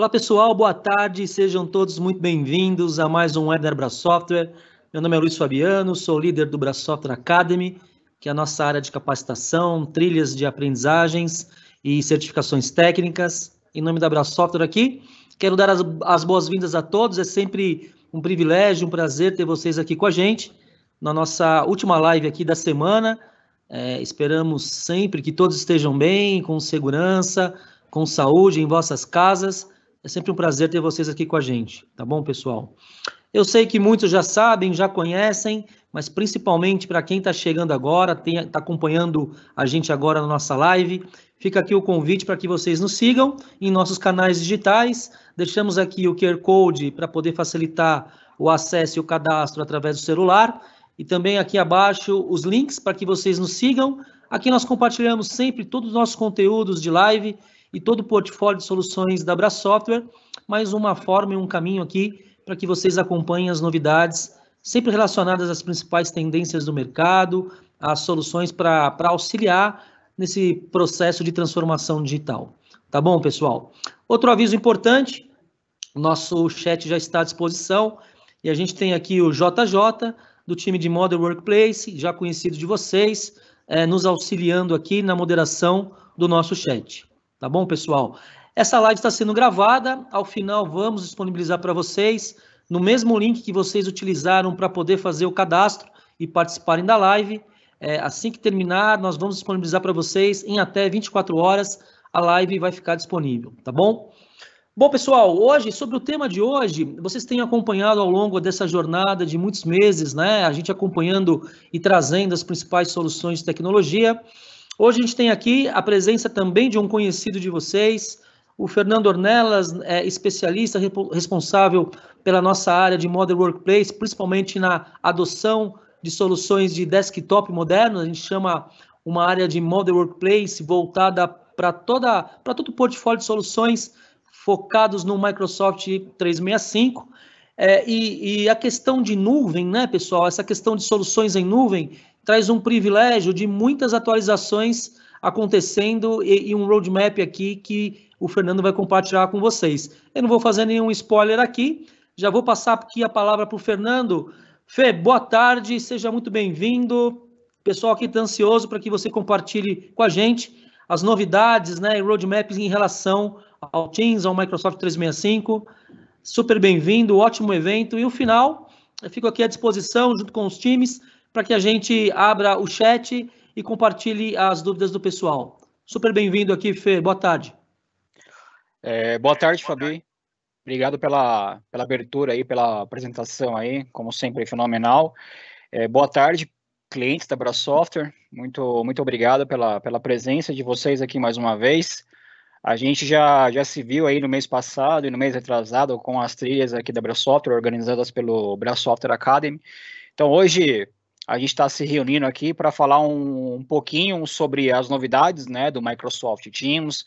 Olá pessoal, boa tarde, sejam todos muito bem-vindos a mais um Web da Bra Software. Meu nome é Luiz Fabiano, sou líder do Bra Software Academy, que é a nossa área de capacitação, trilhas de aprendizagens e certificações técnicas. Em nome da Bra Software aqui, quero dar as, as boas-vindas a todos, é sempre um privilégio, um prazer ter vocês aqui com a gente na nossa última live aqui da semana. É, esperamos sempre que todos estejam bem, com segurança, com saúde em vossas casas é sempre um prazer ter vocês aqui com a gente, tá bom, pessoal? Eu sei que muitos já sabem, já conhecem, mas principalmente para quem está chegando agora, está acompanhando a gente agora na nossa live, fica aqui o convite para que vocês nos sigam em nossos canais digitais. Deixamos aqui o QR Code para poder facilitar o acesso e o cadastro através do celular. E também aqui abaixo os links para que vocês nos sigam. Aqui nós compartilhamos sempre todos os nossos conteúdos de live e todo o portfólio de soluções da Bra Software, mais uma forma e um caminho aqui para que vocês acompanhem as novidades, sempre relacionadas às principais tendências do mercado, às soluções para auxiliar nesse processo de transformação digital. Tá bom, pessoal? Outro aviso importante, nosso chat já está à disposição e a gente tem aqui o JJ, do time de Modern Workplace, já conhecido de vocês, é, nos auxiliando aqui na moderação do nosso chat. Tá bom, pessoal? Essa live está sendo gravada. Ao final, vamos disponibilizar para vocês no mesmo link que vocês utilizaram para poder fazer o cadastro e participarem da live. É, assim que terminar, nós vamos disponibilizar para vocês em até 24 horas. A live vai ficar disponível, tá bom? Bom, pessoal, hoje, sobre o tema de hoje, vocês têm acompanhado ao longo dessa jornada de muitos meses, né? A gente acompanhando e trazendo as principais soluções de tecnologia. Hoje a gente tem aqui a presença também de um conhecido de vocês, o Fernando Ornelas, é especialista responsável pela nossa área de Modern Workplace, principalmente na adoção de soluções de desktop moderno, a gente chama uma área de Modern Workplace voltada para toda para todo o portfólio de soluções focados no Microsoft 365. É, e, e, a questão de nuvem, né, pessoal? Essa questão de soluções em nuvem traz um privilégio de muitas atualizações acontecendo e, e, um roadmap aqui que o Fernando vai compartilhar com vocês. Eu não vou fazer nenhum spoiler aqui, já vou passar aqui a palavra para o Fernando. Fê, boa tarde, seja muito bem-vindo. Pessoal aqui está ansioso para que você compartilhe com a gente as novidades né, e roadmaps em relação ao Teams, ao Microsoft 365. Super bem-vindo, ótimo evento. E o final, eu fico aqui à disposição junto com os times para que a gente abra o chat e compartilhe as dúvidas do pessoal. Super bem-vindo aqui, Fer. Boa tarde. É, boa tarde, Fabi. Obrigado pela, pela abertura aí, pela apresentação aí, como sempre, fenomenal. É, boa tarde, clientes da Bra Software. Muito, muito obrigado pela, pela presença de vocês aqui mais uma vez. A gente já, já se viu aí no mês passado e no mês atrasado com as trilhas aqui da Bra Software, organizadas pelo Bra Software Academy. Então, hoje, a gente está se reunindo aqui para falar um, um, pouquinho sobre as novidades né, do Microsoft Teams,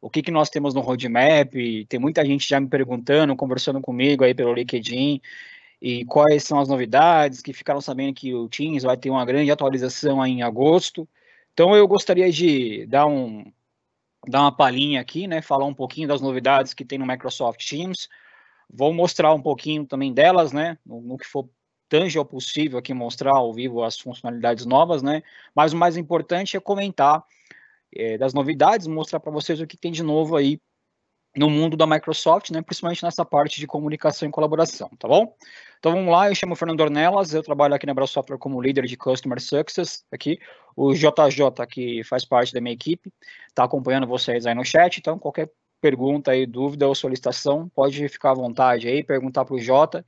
o que, que nós temos no roadmap. Tem muita gente já me perguntando, conversando comigo aí pelo LinkedIn, e quais são as novidades, que ficaram sabendo que o Teams vai ter uma grande atualização aí em agosto. Então eu gostaria de dar um, dar uma palhinha aqui, né? Falar um pouquinho das novidades que tem no Microsoft Teams. Vou mostrar um pouquinho também delas, né? No, no que for tange ao é possível aqui mostrar ao vivo as funcionalidades novas, né? Mas o mais importante é comentar é, das novidades, mostrar para vocês o que tem de novo aí no mundo da Microsoft, né? Principalmente nessa parte de comunicação e colaboração, tá bom? Então vamos lá, eu chamo Fernando Ornelas, eu trabalho aqui na Brawl Software como líder de Customer Success aqui. O JJ, que faz parte da minha equipe, está acompanhando vocês aí no chat, então qualquer pergunta aí, dúvida ou solicitação, pode ficar à vontade aí, perguntar para o Jota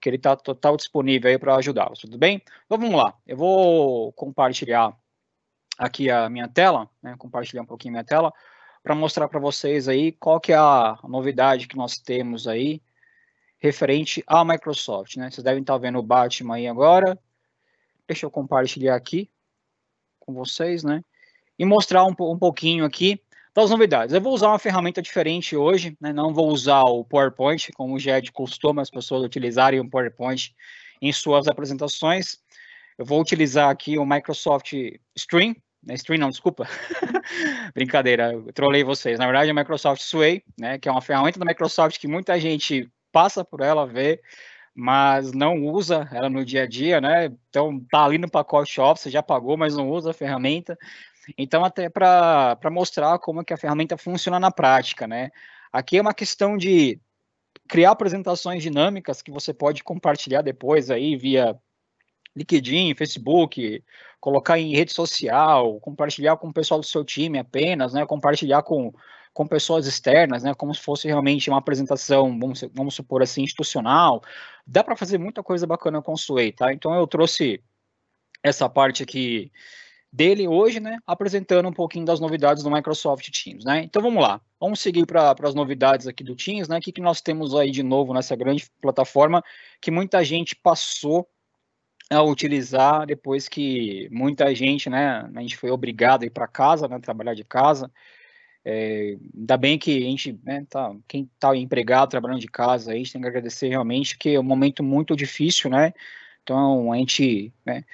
que ele está total disponível aí para ajudá-los, tudo bem? Então vamos lá, eu vou compartilhar aqui a minha tela, né, compartilhar um pouquinho minha tela, para mostrar para vocês aí qual que é a novidade que nós temos aí referente à Microsoft, né? Vocês devem estar tá vendo o Batman aí agora. Deixa eu compartilhar aqui com vocês, né? E mostrar um, um pouquinho aqui então, as novidades. Eu vou usar uma ferramenta diferente hoje, né? não vou usar o PowerPoint, como já é de costume as pessoas utilizarem o PowerPoint em suas apresentações. Eu vou utilizar aqui o Microsoft Stream, né? Stream não, desculpa, brincadeira, trolei vocês. Na verdade, é o Microsoft Sway, né? que é uma ferramenta da Microsoft que muita gente passa por ela, vê, mas não usa ela no dia a dia, né? Então tá ali no pacote Office, já pagou, mas não usa a ferramenta. Então, até para mostrar como é que a ferramenta funciona na prática, né? Aqui é uma questão de criar apresentações dinâmicas que você pode compartilhar depois aí via LinkedIn, Facebook, colocar em rede social, compartilhar com o pessoal do seu time apenas, né? Compartilhar com, com pessoas externas, né? Como se fosse realmente uma apresentação, vamos, vamos supor assim, institucional. Dá para fazer muita coisa bacana com o Sway, tá? Então eu trouxe essa parte aqui dele hoje, né, apresentando um pouquinho das novidades do Microsoft Teams, né? Então vamos lá. Vamos seguir para as novidades aqui do Teams, né? O que, que nós temos aí de novo nessa grande plataforma que muita gente passou a utilizar depois que muita gente, né, a gente foi obrigado a ir para casa, né, trabalhar de casa. É, ainda bem que a gente, né, tá, quem está empregado, trabalhando de casa, a gente tem que agradecer realmente, que é um momento muito difícil, né? Então, a gente, né,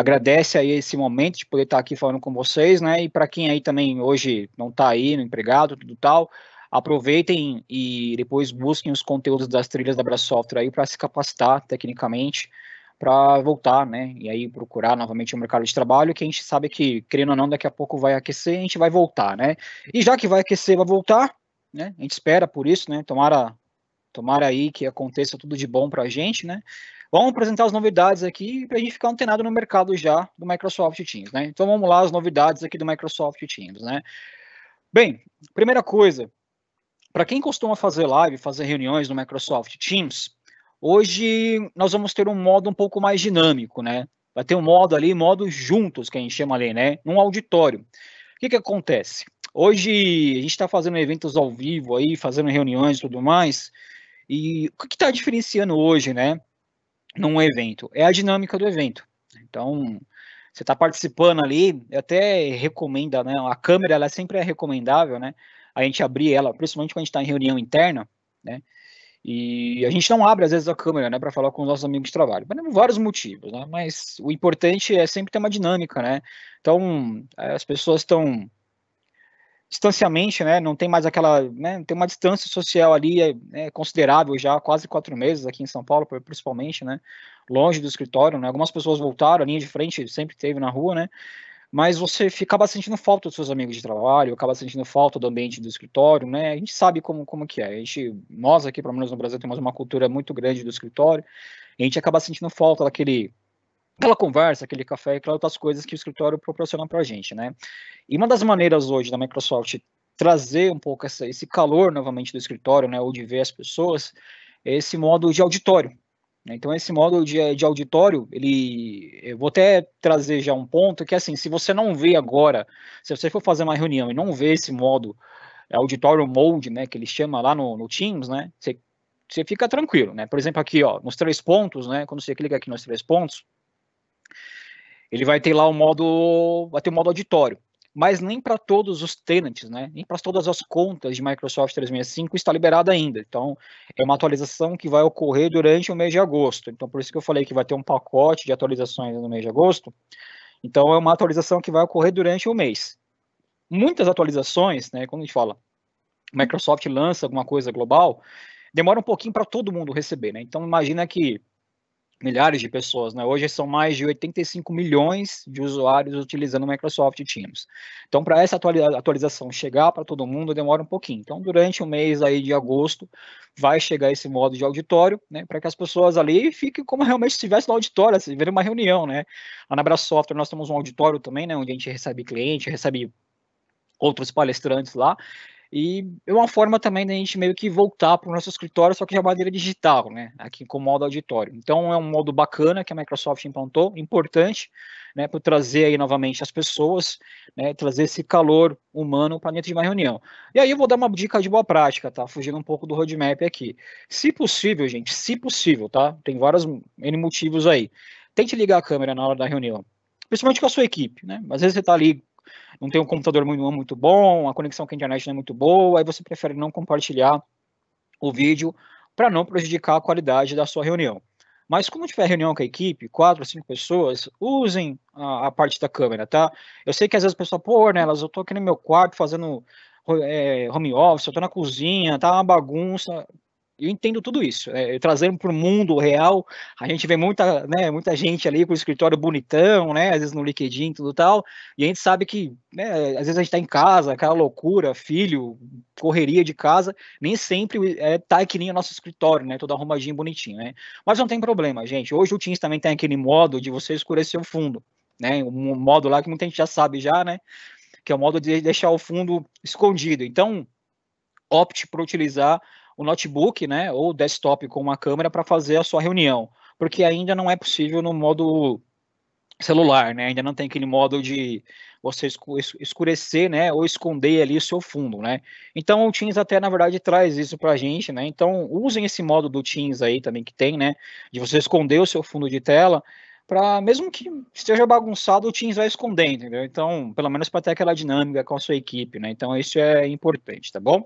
agradece aí esse momento de poder estar aqui falando com vocês, né? E para quem aí também hoje não está aí no empregado, tudo tal, aproveitem e depois busquem os conteúdos das trilhas da Brass Software aí para se capacitar tecnicamente para voltar, né? E aí procurar novamente o um mercado de trabalho, que a gente sabe que, querendo ou não, daqui a pouco vai aquecer, a gente vai voltar, né? E já que vai aquecer, vai voltar, né? A gente espera por isso, né? Tomara, tomara aí que aconteça tudo de bom para a gente, né? Vamos apresentar as novidades aqui para a gente ficar antenado no mercado já do Microsoft Teams, né? Então vamos lá as novidades aqui do Microsoft Teams, né? Bem, primeira coisa, para quem costuma fazer live, fazer reuniões no Microsoft Teams, hoje nós vamos ter um modo um pouco mais dinâmico, né? Vai ter um modo ali, modo juntos, que a gente chama ali, né? Num auditório. O que, que acontece? Hoje a gente está fazendo eventos ao vivo aí, fazendo reuniões e tudo mais. E o que está diferenciando hoje, né? num evento, é a dinâmica do evento. Então, você está participando ali, é até recomenda, né? A câmera ela sempre é recomendável, né? A gente abrir ela, principalmente quando a gente está em reunião interna, né? E a gente não abre às vezes a câmera, né, para falar com os nossos amigos de trabalho, por vários motivos, né? Mas o importante é sempre ter uma dinâmica, né? Então as pessoas estão distanciamento, né? Não tem mais aquela, né? Tem uma distância social ali é, né, considerável já, quase quatro meses aqui em São Paulo, principalmente, né? Longe do escritório, né? Algumas pessoas voltaram, a linha de frente sempre teve na rua, né? Mas você acaba sentindo falta dos seus amigos de trabalho, acaba sentindo falta do ambiente do escritório, né? A gente sabe como, como que é. A gente, nós aqui, pelo menos no Brasil, temos uma cultura muito grande do escritório. a gente acaba sentindo falta daquele aquela conversa, aquele café, aquelas outras coisas que o escritório proporciona para a gente, né? E uma das maneiras hoje da Microsoft trazer um pouco essa, esse calor novamente do escritório, né, ou de ver as pessoas, é esse modo de auditório. Né? Então, esse modo de, de auditório, ele, eu vou até trazer já um ponto que, assim, se você não vê agora, se você for fazer uma reunião e não vê esse modo auditório mode, né, que ele chama lá no, no Teams, né, você, você fica tranquilo, né? Por exemplo, aqui, ó, nos três pontos, né, quando você clica aqui nos três pontos, ele vai ter lá o um modo, vai ter o um modo auditório, mas nem para todos os tenants, né? Nem para todas as contas de Microsoft 365 está liberado ainda. Então, é uma atualização que vai ocorrer durante o mês de agosto. Então, por isso que eu falei que vai ter um pacote de atualizações no mês de agosto. Então, é uma atualização que vai ocorrer durante o mês. Muitas atualizações, né? Quando a gente fala Microsoft lança alguma coisa global, demora um pouquinho para todo mundo receber, né? Então, imagina que milhares de pessoas, né? Hoje são mais de 85 milhões de usuários utilizando o Microsoft Teams. Então, para essa atualização chegar para todo mundo, demora um pouquinho. Então, durante o mês aí de agosto, vai chegar esse modo de auditório, né? Para que as pessoas ali fiquem como realmente estivesse no auditório, assim, uma reunião, né? Lá na Software nós temos um auditório também, né? Onde a gente recebe cliente, recebe outros palestrantes lá, e é uma forma também da gente meio que voltar para o nosso escritório, só que de maneira digital, né? Aqui com o modo auditório. Então é um modo bacana que a Microsoft implantou, importante, né? Para trazer aí novamente as pessoas, né? Trazer esse calor humano para dentro de uma reunião. E aí eu vou dar uma dica de boa prática, tá? Fugindo um pouco do roadmap aqui. Se possível, gente, se possível, tá? Tem vários N motivos aí. Tente ligar a câmera na hora da reunião. Principalmente com a sua equipe, né? Às vezes você está ali não tem um computador muito, muito bom, a conexão com a internet não é muito boa, aí você prefere não compartilhar o vídeo para não prejudicar a qualidade da sua reunião. Mas como tiver reunião com a equipe, quatro, cinco pessoas, usem a, a, parte da câmera, tá? Eu sei que às vezes a pessoa, pô, né, elas, eu tô aqui no meu quarto fazendo é, home office, eu tô na cozinha, tá uma bagunça eu entendo tudo isso. É, trazendo para o mundo real, a gente vê muita, né, muita gente ali com o escritório bonitão, né? Às vezes no LinkedIn, tudo tal. E a gente sabe que, né, às vezes a gente está em casa, aquela loucura, filho, correria de casa, nem sempre é, tá que nem o nosso escritório, né? Todo arrumadinho, bonitinho, né? Mas não tem problema, gente. Hoje o Teams também tem aquele modo de você escurecer o fundo, né? Um modo lá que muita gente já sabe já, né? Que é o modo de deixar o fundo escondido. Então, opte por utilizar o notebook, né, ou o desktop com uma câmera para fazer a sua reunião, porque ainda não é possível no modo celular, né? Ainda não tem aquele modo de você escurecer, né, ou esconder ali o seu fundo, né? Então o Teams até na verdade traz isso para a gente, né? Então usem esse modo do Teams aí também que tem, né, de você esconder o seu fundo de tela para mesmo que esteja bagunçado o Teams vai esconder, entendeu? Então pelo menos para ter aquela dinâmica com a sua equipe, né? Então isso é importante, tá bom?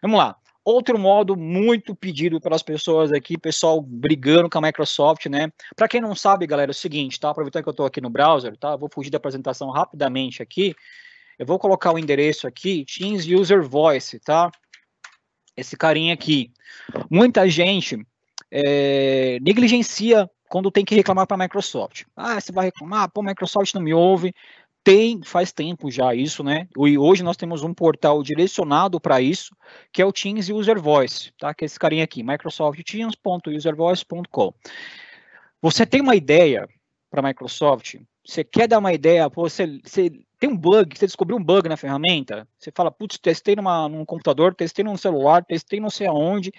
Vamos lá. Outro modo muito pedido pelas pessoas aqui, pessoal brigando com a Microsoft, né? Para quem não sabe, galera, é o seguinte, tá? Aproveitando que eu estou aqui no browser, tá? Vou fugir da apresentação rapidamente aqui. Eu vou colocar o endereço aqui, Teams User Voice, tá? Esse carinha aqui. Muita gente é, negligencia quando tem que reclamar para a Microsoft. Ah, você vai reclamar, pô, a Microsoft não me ouve tem faz tempo já isso, né? E hoje nós temos um portal direcionado para isso, que é o Teams User Voice, tá? Que é esse carinha aqui, microsoftteams.uservoice.com. Você tem uma ideia para a Microsoft? Você quer dar uma ideia? Você, você tem um bug, você descobriu um bug na ferramenta? Você fala, putz, testei numa, num computador, testei num celular, testei não sei aonde,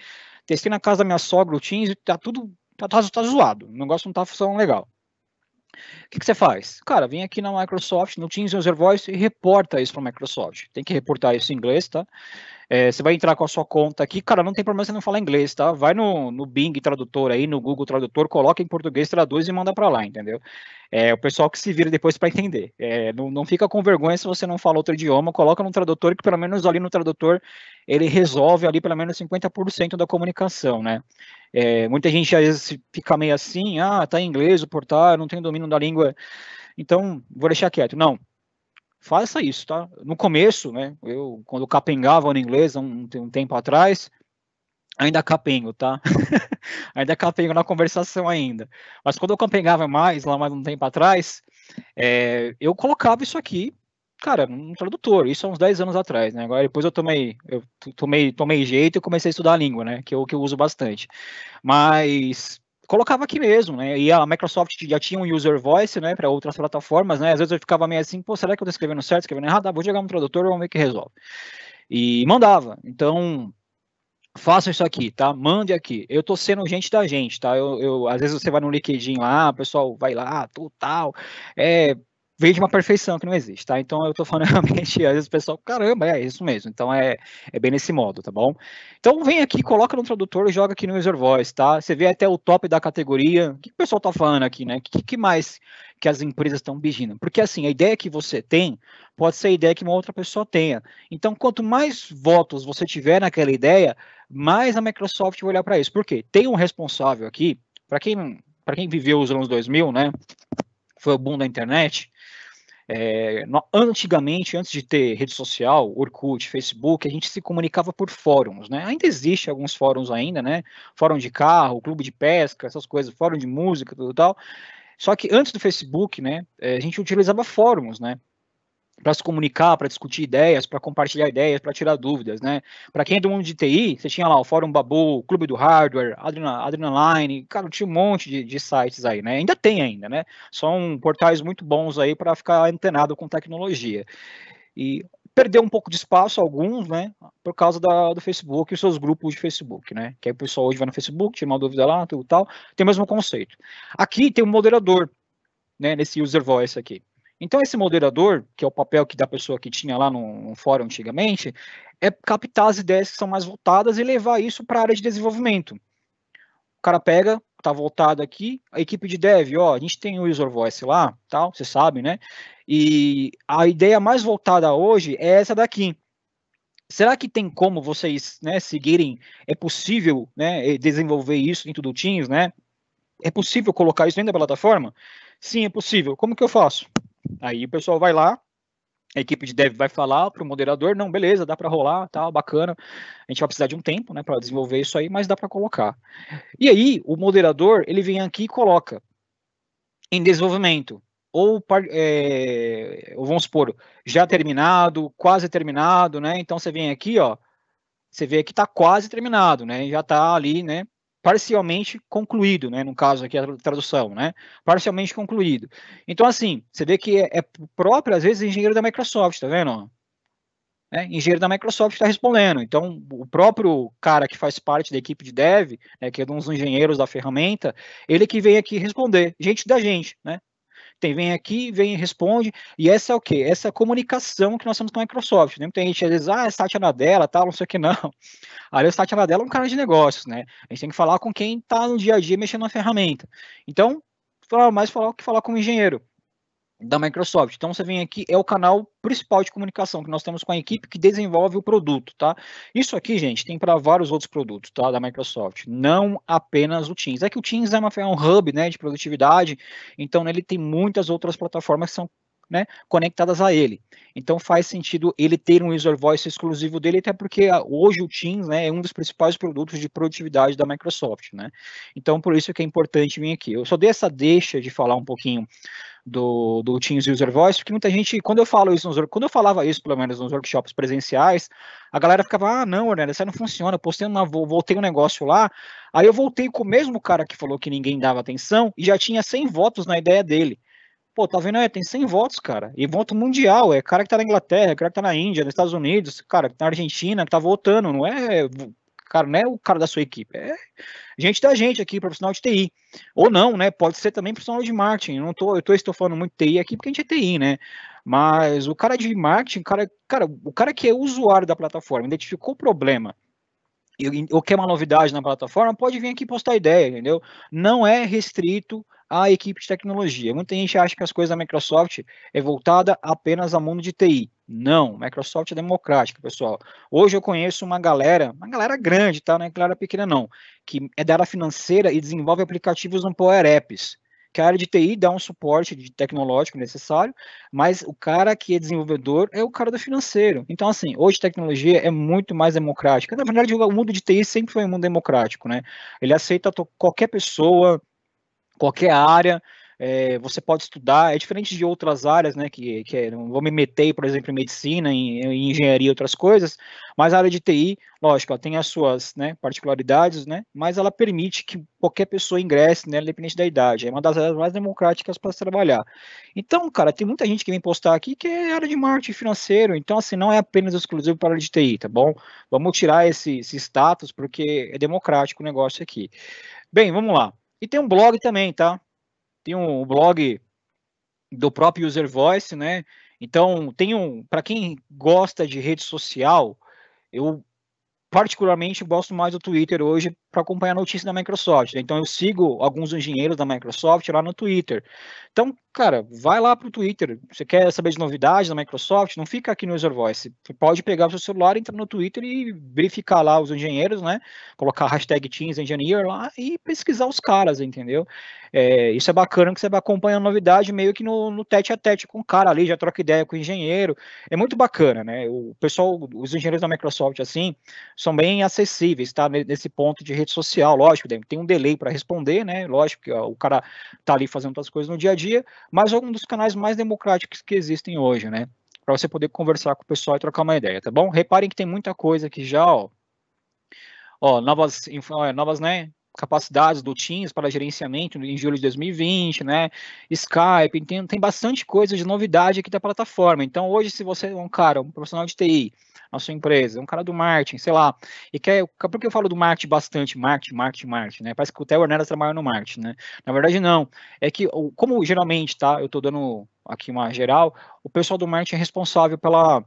testei na casa da minha sogra o Teams, tá tudo, tá, tá, tá zoado, o negócio não tá funcionando legal. O que, que, você faz? Cara, vem aqui na Microsoft, no Teams User Voice e reporta isso para a Microsoft. Tem que reportar isso em inglês, tá? É, você vai entrar com a sua conta aqui, cara, não tem problema você não falar inglês, tá? Vai no, no Bing Tradutor aí, no Google Tradutor, coloca em português, traduz e manda para lá, entendeu? É o pessoal que se vira depois para entender. É, não, não fica com vergonha se você não fala outro idioma, coloca no tradutor, que pelo menos ali no tradutor ele resolve ali pelo menos 50% da comunicação, né? É, muita gente às vezes fica meio assim, ah, tá em inglês o portal, não tem domínio da língua, então vou deixar quieto. Não, faça isso, tá? No começo, né, eu quando capengava no inglês um, um tempo atrás, ainda capengo, tá? ainda capengo na conversação ainda. Mas quando eu capengava mais, lá mais um tempo atrás, é, eu colocava isso aqui cara, um tradutor, isso há uns 10 anos atrás, né? Agora depois eu tomei, eu tomei, tomei jeito e comecei a estudar a língua, né? Que é o que eu uso bastante. Mas colocava aqui mesmo, né? E a Microsoft já tinha um user voice, né, para outras plataformas, né? Às vezes eu ficava meio assim, pô, será que eu tô escrevendo certo, escrevendo errado? Ah, vou jogar um tradutor, e vamos ver que resolve. E mandava. Então, faça isso aqui, tá? Mande aqui. Eu tô sendo gente da gente, tá? Eu, eu às vezes você vai no LinkedIn lá, o pessoal vai lá, ah, tal, tal. É, veio de uma perfeição que não existe, tá? Então eu tô falando realmente, às vezes o pessoal, caramba, é isso mesmo. Então é, é bem nesse modo, tá bom? Então vem aqui, coloca no tradutor e joga aqui no User Voice, tá? Você vê até o top da categoria. O que o pessoal tá falando aqui, né? O que, que mais que as empresas estão vigiando? Porque assim, a ideia que você tem pode ser a ideia que uma outra pessoa tenha. Então, quanto mais votos você tiver naquela ideia, mais a Microsoft vai olhar para isso. Por quê? Tem um responsável aqui, para quem, pra quem viveu os anos 2000, né? Foi o boom da internet é, antigamente, antes de ter rede social, Orkut, Facebook, a gente se comunicava por fóruns, né? Ainda existe alguns fóruns ainda, né? Fórum de carro, clube de pesca, essas coisas, fórum de música, tudo tal. Só que antes do Facebook, né, é, a gente utilizava fóruns, né? para se comunicar, para discutir ideias, para compartilhar ideias, para tirar dúvidas, né? Para quem é do mundo de TI, você tinha lá o Fórum Babu, o Clube do Hardware, Adrena, Adrenaline, cara, tinha um monte de, de, sites aí, né? Ainda tem ainda, né? São portais muito bons aí para ficar antenado com tecnologia. E perdeu um pouco de espaço alguns, né? Por causa da, do Facebook e os seus grupos de Facebook, né? Que aí o pessoal hoje vai no Facebook, tira uma dúvida lá, tudo tal. Tem o mesmo conceito. Aqui tem um moderador, né? Nesse user voice aqui. Então, esse moderador, que é o papel que da pessoa que tinha lá no, no fórum antigamente, é captar as ideias que são mais voltadas e levar isso para a área de desenvolvimento. O cara pega, está voltado aqui, a equipe de dev, ó, a gente tem o user voice lá, tal, você sabe, né? E a ideia mais voltada hoje é essa daqui. Será que tem como vocês, né, seguirem? É possível, né, desenvolver isso dentro do Teams, né? É possível colocar isso dentro da plataforma? Sim, é possível. Como que eu faço? Aí o pessoal vai lá, a equipe de dev vai falar para o moderador, não, beleza, dá para rolar, tal, bacana. A gente vai precisar de um tempo, né, para desenvolver isso aí, mas dá para colocar. E aí o moderador ele vem aqui e coloca em desenvolvimento ou é, vamos supor já terminado, quase terminado, né? Então você vem aqui, ó, você vê que está quase terminado, né? Já está ali, né? parcialmente concluído, né? No caso aqui a tradução, né? Parcialmente concluído. Então, assim, você vê que é, é próprio, às vezes, engenheiro da Microsoft, tá vendo? É, engenheiro da Microsoft está respondendo. Então, o próprio cara que faz parte da equipe de dev, né, que é um dos engenheiros da ferramenta, ele que vem aqui responder, gente da gente, né? tem, vem aqui, vem e responde. E essa é o quê? Essa é comunicação que nós temos com a Microsoft. Né? Tem gente às vezes, ah, é Satya Nadella, tal, não sei o que não. Aí o Satya Nadella é um cara de negócios, né? A gente tem que falar com quem está no dia a dia mexendo na ferramenta. Então, falar mais falar que falar o engenheiro da Microsoft. Então você vem aqui, é o canal principal de comunicação que nós temos com a equipe que desenvolve o produto, tá? Isso aqui, gente, tem para vários outros produtos, tá, da Microsoft, não apenas o Teams. É que o Teams é, uma, é um hub, né, de produtividade, então né, ele tem muitas outras plataformas que são né, conectadas a ele. Então faz sentido ele ter um user voice exclusivo dele, até porque ah, hoje o Teams né, é um dos principais produtos de produtividade da Microsoft. Né? Então por isso que é importante vir aqui. Eu só dei essa deixa de falar um pouquinho do, do Teams User Voice, porque muita gente, quando eu falo isso nos, quando eu falava isso, pelo menos, nos workshops presenciais, a galera ficava, ah, não, Ornella, isso aí não funciona, postei uma, voltei um negócio lá, aí eu voltei com o mesmo cara que falou que ninguém dava atenção e já tinha 100 votos na ideia dele. Pô, tá vendo? É, tem 100 votos, cara. E voto mundial. É cara que tá na Inglaterra, é cara que tá na Índia, nos Estados Unidos, cara que tá na Argentina, que tá votando. Não é Cara, não é o cara da sua equipe, é gente da gente aqui, profissional de TI. Ou não, né? Pode ser também profissional de marketing. Eu não tô, eu tô estofando muito TI aqui porque a gente é TI, né? Mas o cara de marketing, cara, cara, o cara que é usuário da plataforma, identificou o problema ou quer é uma novidade na plataforma, pode vir aqui postar ideia, entendeu? Não é restrito à equipe de tecnologia. Muita gente acha que as coisas da Microsoft é voltada apenas ao mundo de TI. Não, Microsoft é democrática, pessoal. Hoje eu conheço uma galera, uma galera grande, tá? Não é galera pequena, não, que é da área financeira e desenvolve aplicativos no Power Apps. Que a área de TI dá um suporte de tecnológico necessário, mas o cara que é desenvolvedor é o cara do financeiro. Então, assim, hoje tecnologia é muito mais democrática. Na verdade, o mundo de TI sempre foi um mundo democrático, né? Ele aceita qualquer pessoa, qualquer área, é, você pode estudar, é diferente de outras áreas, né, que, que é, não vou me meter, por exemplo, em medicina, em, em engenharia e outras coisas, mas a área de TI, lógico, ela tem as suas né, particularidades, né, mas ela permite que qualquer pessoa ingresse, né, independente da idade, é uma das áreas mais democráticas para se trabalhar. Então, cara, tem muita gente que vem postar aqui que é área de marketing financeiro, então, assim, não é apenas exclusivo para a área de TI, tá bom? Vamos tirar esse, esse status, porque é democrático o negócio aqui. Bem, vamos lá. E tem um blog também, tá? tem um blog do próprio User Voice, né? Então, tem um, para quem gosta de rede social, eu particularmente gosto mais do Twitter hoje para acompanhar a notícia da Microsoft. Né? Então eu sigo alguns engenheiros da Microsoft lá no Twitter. Então, cara, vai lá para o Twitter. Você quer saber de novidades da Microsoft? Não fica aqui no User Voice. Você pode pegar o seu celular, entrar no Twitter e verificar lá os engenheiros, né? Colocar a hashtag Teams Engineer lá e pesquisar os caras, entendeu? É, isso é bacana que você vai acompanhando novidade meio que no, no tete a tete com o cara ali, já troca ideia com o engenheiro. É muito bacana, né? O pessoal, os engenheiros da Microsoft, assim, são bem acessíveis, tá? Nesse ponto de rede social, lógico, tem um delay para responder, né? Lógico que o cara tá ali fazendo outras coisas no dia a dia, mas é um dos canais mais democráticos que existem hoje, né? Para você poder conversar com o pessoal e trocar uma ideia, tá bom? Reparem que tem muita coisa aqui já, ó. Ó, novas, novas né, capacidades do Teams para gerenciamento em julho de 2020, né? Skype, tem, tem bastante coisa de novidade aqui da plataforma. Então, hoje, se você é um cara, um profissional de TI, na sua empresa, um cara do marketing, sei lá, e quer, por que eu falo do marketing bastante, marketing, marketing, marketing, né? Parece que o Theo Hernandes trabalha no marketing, né? Na verdade, não. É que, como geralmente, tá, eu estou dando aqui uma geral, o pessoal do marketing é responsável pela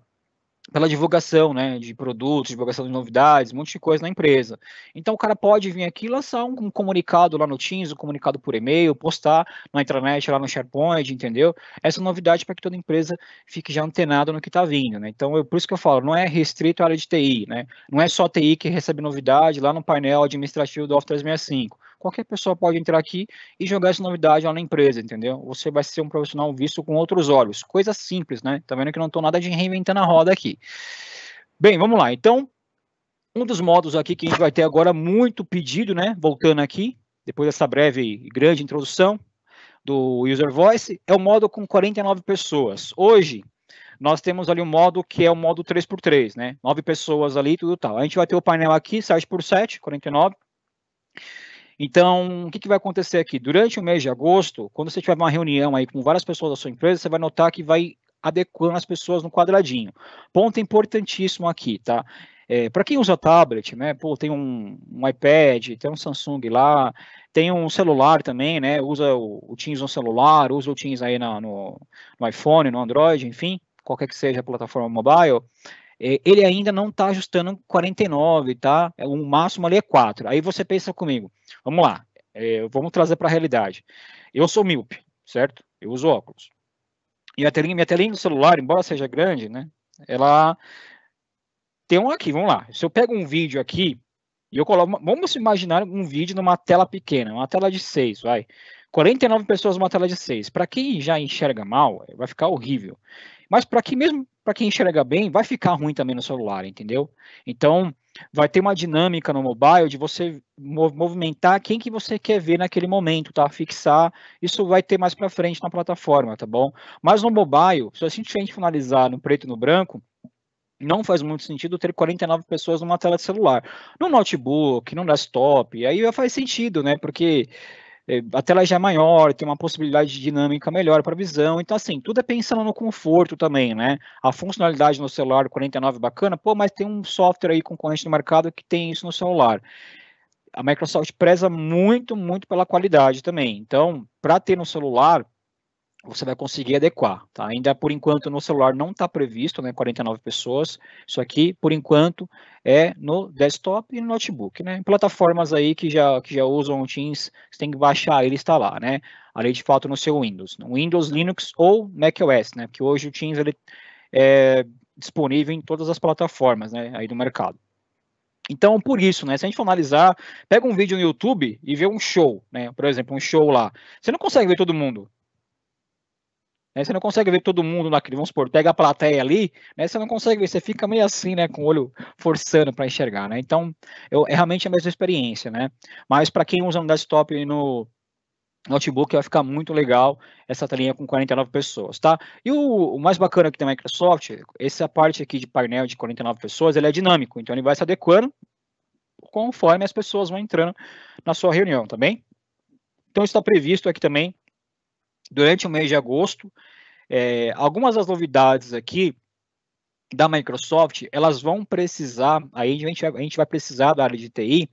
pela divulgação, né, de produtos, divulgação de novidades, um monte de coisa na empresa. Então o cara pode vir aqui lançar um, comunicado lá no Teams, um comunicado por e-mail, postar na internet lá no SharePoint, entendeu? Essa é novidade para que toda empresa fique já antenada no que está vindo, né? Então eu, por isso que eu falo, não é restrito à área de TI, né? Não é só TI que recebe novidade lá no painel administrativo do Office 365 qualquer pessoa pode entrar aqui e jogar essa novidade lá na empresa, entendeu? Você vai ser um profissional visto com outros olhos. Coisa simples, né? Tá vendo que não estou nada de reinventando a roda aqui. Bem, vamos lá. Então, um dos modos aqui que a gente vai ter agora muito pedido, né? Voltando aqui, depois dessa breve e grande introdução do User Voice, é o modo com 49 pessoas. Hoje, nós temos ali um modo que é o modo 3x3, né? Nove pessoas ali, tudo tal. A gente vai ter o painel aqui, 7 por 7, 49. Então, o que, que vai acontecer aqui? Durante o mês de agosto, quando você tiver uma reunião aí com várias pessoas da sua empresa, você vai notar que vai adequando as pessoas no quadradinho. Ponto importantíssimo aqui, tá? É, para quem usa tablet, né? Pô, tem um, um, iPad, tem um Samsung lá, tem um celular também, né? Usa o, o Teams no celular, usa o Teams aí na, no, no iPhone, no Android, enfim, qualquer que seja a plataforma mobile. É, ele ainda não está ajustando 49, tá? É, o máximo ali é 4. Aí você pensa comigo, vamos lá, é, vamos trazer para a realidade. Eu sou míope, certo? Eu uso óculos. E a telinha, minha telinha do celular, embora seja grande, né? Ela tem um aqui, vamos lá. Se eu pego um vídeo aqui e eu coloco, vamos imaginar um vídeo numa tela pequena, uma tela de 6, vai. 49 pessoas numa tela de 6. Para quem já enxerga mal, vai ficar horrível. Mas para quem mesmo para quem enxerga bem, vai ficar ruim também no celular, entendeu? Então, vai ter uma dinâmica no mobile de você movimentar quem que você quer ver naquele momento, tá? Fixar, isso vai ter mais para frente na plataforma, tá bom? Mas no mobile, se a gente finalizar no preto e no branco, não faz muito sentido ter 49 pessoas numa tela de celular. No notebook, no desktop, aí faz sentido, né? Porque é, a tela já é maior, tem uma possibilidade de dinâmica melhor para visão. Então, assim, tudo é pensando no conforto também, né? A funcionalidade no celular 49 é bacana, pô, mas tem um software aí concorrente no mercado que tem isso no celular. A Microsoft preza muito, muito pela qualidade também. Então, para ter no celular, você vai conseguir adequar. Tá? Ainda por enquanto no celular não está previsto, né, 49 pessoas. Isso aqui, por enquanto, é no desktop e no notebook. Né? Em plataformas aí que já, que já usam o Teams, você tem que baixar ele e instalar, né? além de fato no seu Windows. No Windows, Linux ou macOS, né? porque hoje o Teams ele é disponível em todas as plataformas né, aí do mercado. Então, por isso, né? Se a gente for analisar, pega um vídeo no YouTube e vê um show, né? Por exemplo, um show lá. Você não consegue ver todo mundo. Né? Você não consegue ver todo mundo naquele, vamos supor, pega a plateia ali, né? Você não consegue ver, você fica meio assim, né? Com o olho forçando para enxergar, né? Então, eu, é realmente a mesma experiência, né? Mas para quem usa um desktop no notebook vai ficar muito legal essa telinha com 49 pessoas, tá? E o, o mais bacana aqui da Microsoft, essa parte aqui de painel de 49 pessoas, ele é dinâmico, então ele vai se adequando conforme as pessoas vão entrando na sua reunião, tá bem? Então está previsto aqui também durante o mês de agosto. É, algumas das novidades aqui da Microsoft, elas vão precisar, aí a gente, a gente vai precisar da área de TI,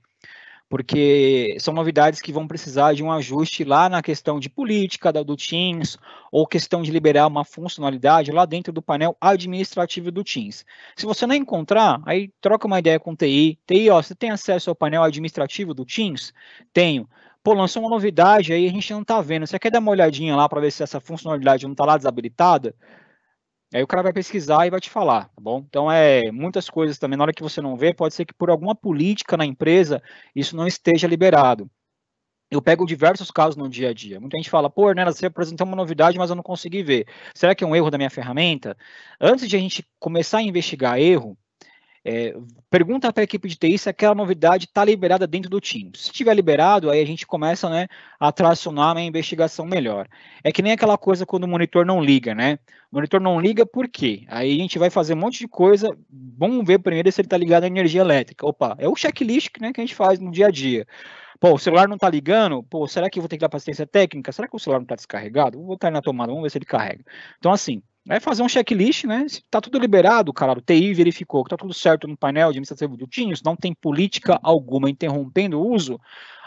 porque são novidades que vão precisar de um ajuste lá na questão de política da, do Teams, ou questão de liberar uma funcionalidade lá dentro do painel administrativo do Teams. Se você não encontrar, aí troca uma ideia com o TI. TI, ó, você tem acesso ao painel administrativo do Teams? Tenho pô, lançou uma novidade aí, a gente não tá vendo. Você quer dar uma olhadinha lá para ver se essa funcionalidade não tá lá desabilitada? Aí o cara vai pesquisar e vai te falar, tá bom? Então é muitas coisas também, na hora que você não vê, pode ser que por alguma política na empresa isso não esteja liberado. Eu pego diversos casos no dia a dia. Muita gente fala, pô, né, você apresentou uma novidade, mas eu não consegui ver. Será que é um erro da minha ferramenta? Antes de a gente começar a investigar erro, é, pergunta para a equipe de TI se aquela novidade está liberada dentro do time. Se estiver liberado, aí a gente começa né, a tracionar uma investigação melhor. É que nem aquela coisa quando o monitor não liga, né? O monitor não liga por quê? Aí a gente vai fazer um monte de coisa. Vamos ver primeiro se ele está ligado à energia elétrica. Opa, é o checklist né, que a gente faz no dia a dia. Pô, o celular não está ligando? Pô, será que eu vou ter que dar paciência assistência técnica? Será que o celular não está descarregado? Vou botar ele na tomada, vamos ver se ele carrega. Então, assim, é fazer um checklist, né? Se tá tudo liberado, cara, o TI verificou que tá tudo certo no painel de administração do Teams, não tem política uhum. alguma interrompendo o uso,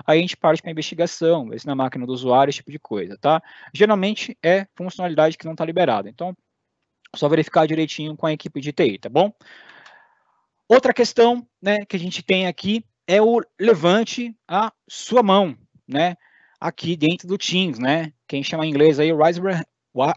aí a gente parte para investigação, ver se na máquina do usuário, esse tipo de coisa, tá? Geralmente é funcionalidade que não tá liberada, então só verificar direitinho com a equipe de TI, tá bom? Outra questão, né, que a gente tem aqui é o levante a sua mão, né? Aqui dentro do Teams, né? Quem chama em inglês aí, raise,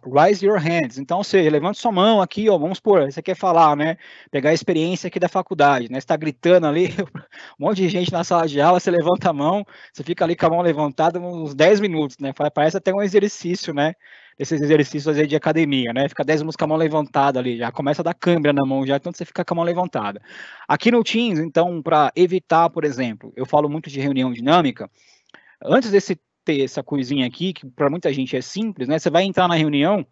Raise your hands. Então, você levanta sua mão aqui, ó, vamos por, você quer falar, né? Pegar a experiência aqui da faculdade, né? Você está gritando ali, um monte de gente na sala de aula, você levanta a mão, você fica ali com a mão levantada uns 10 minutos, né? Parece até um exercício, né? Desses exercícios aí de academia, né? Fica 10 minutos com a mão levantada ali, já começa a dar câmera na mão já, então você fica com a mão levantada. Aqui no Teams, então, para evitar, por exemplo, eu falo muito de reunião dinâmica, antes desse ter essa coisinha aqui, que para muita gente é simples, né? Você vai entrar na reunião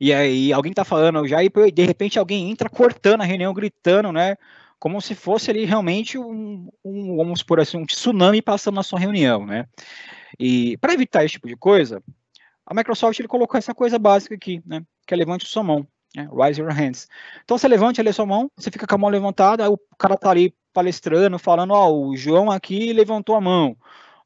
e aí alguém tá falando já e de repente alguém entra cortando a reunião, gritando, né? Como se fosse ali realmente um, um vamos supor assim, um tsunami passando na sua reunião, né? E para evitar esse tipo de coisa, a Microsoft ele colocou essa coisa básica aqui, né? Que é levante sua mão, né? Rise your hands. Então você levante ali a sua mão, você fica com a mão levantada, aí o cara tá ali palestrando, falando, ó, oh, o João aqui levantou a mão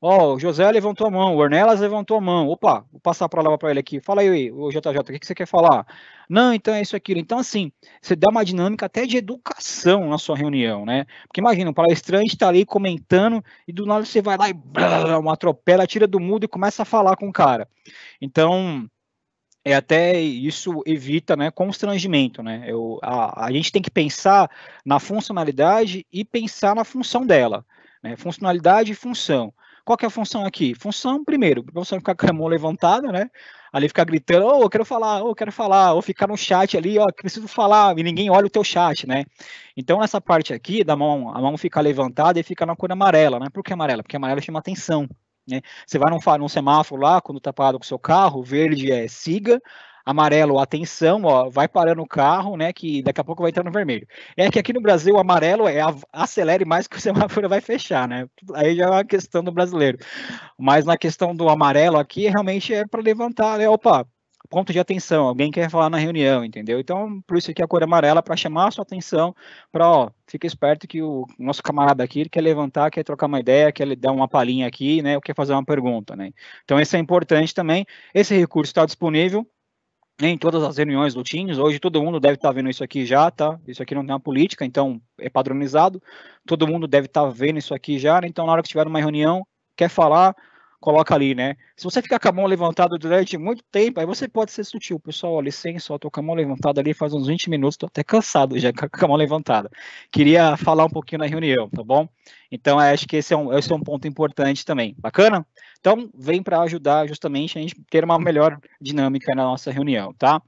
Ó, o José levantou a mão, o Ornelas levantou a mão. Opa, vou passar para palavra para ele aqui. Fala aí, o JJ, o que, que você quer falar? Não, então é isso aquilo. Então, assim, você dá uma dinâmica até de educação na sua reunião, né? Porque imagina, um palestrante está ali comentando e do nada você vai lá e blá, uma atropela, tira do mudo e começa a falar com o cara. Então, é até isso evita né, constrangimento. Né? Eu, a, a, gente tem que pensar na funcionalidade e pensar na função dela. Né? Funcionalidade e função. Qual que é a função aqui? Função, primeiro, para você ficar com a mão levantada, né? Ali ficar gritando, ou oh, eu quero falar, ou oh, eu quero falar, ou ficar no chat ali, ó, oh, preciso falar, e ninguém olha o teu chat, né? Então, nessa parte aqui da mão, a mão fica levantada e fica na cor amarela, né? Por que amarela? Porque amarela chama atenção, né? Você vai num, num semáforo lá, quando tá parado com o seu carro, verde é siga, amarelo, atenção, ó, vai parando o carro, né? Que daqui a pouco vai entrar no vermelho. É que aqui no Brasil o amarelo é acelere mais que o semáforo vai fechar, né? Aí já é uma questão do brasileiro. Mas na questão do amarelo aqui, realmente é para levantar, né? Opa, ponto de atenção, alguém quer falar na reunião, entendeu? Então, por isso aqui a cor amarela, para chamar a sua atenção, para, ó, fica esperto que o nosso camarada aqui quer levantar, quer trocar uma ideia, quer dar uma palhinha aqui, né, ou quer fazer uma pergunta, né? Então, isso é importante também. Esse recurso está disponível, em todas as reuniões do Teams. Hoje todo mundo deve estar tá vendo isso aqui já, tá? Isso aqui não tem é uma política, então é padronizado. Todo mundo deve estar tá vendo isso aqui já. Né? Então, na hora que tiver uma reunião, quer falar, coloca ali, né? Se você ficar com a mão levantada durante muito tempo, aí você pode ser sutil. Pessoal, ó, licença, ó, tô com a mão levantada ali faz uns 20 minutos, tô até cansado já com a mão levantada. Queria falar um pouquinho na reunião, tá bom? Então, é, acho que esse é um, esse é um ponto importante também. Bacana? Então, vem para ajudar justamente a gente ter uma melhor dinâmica na nossa reunião, tá?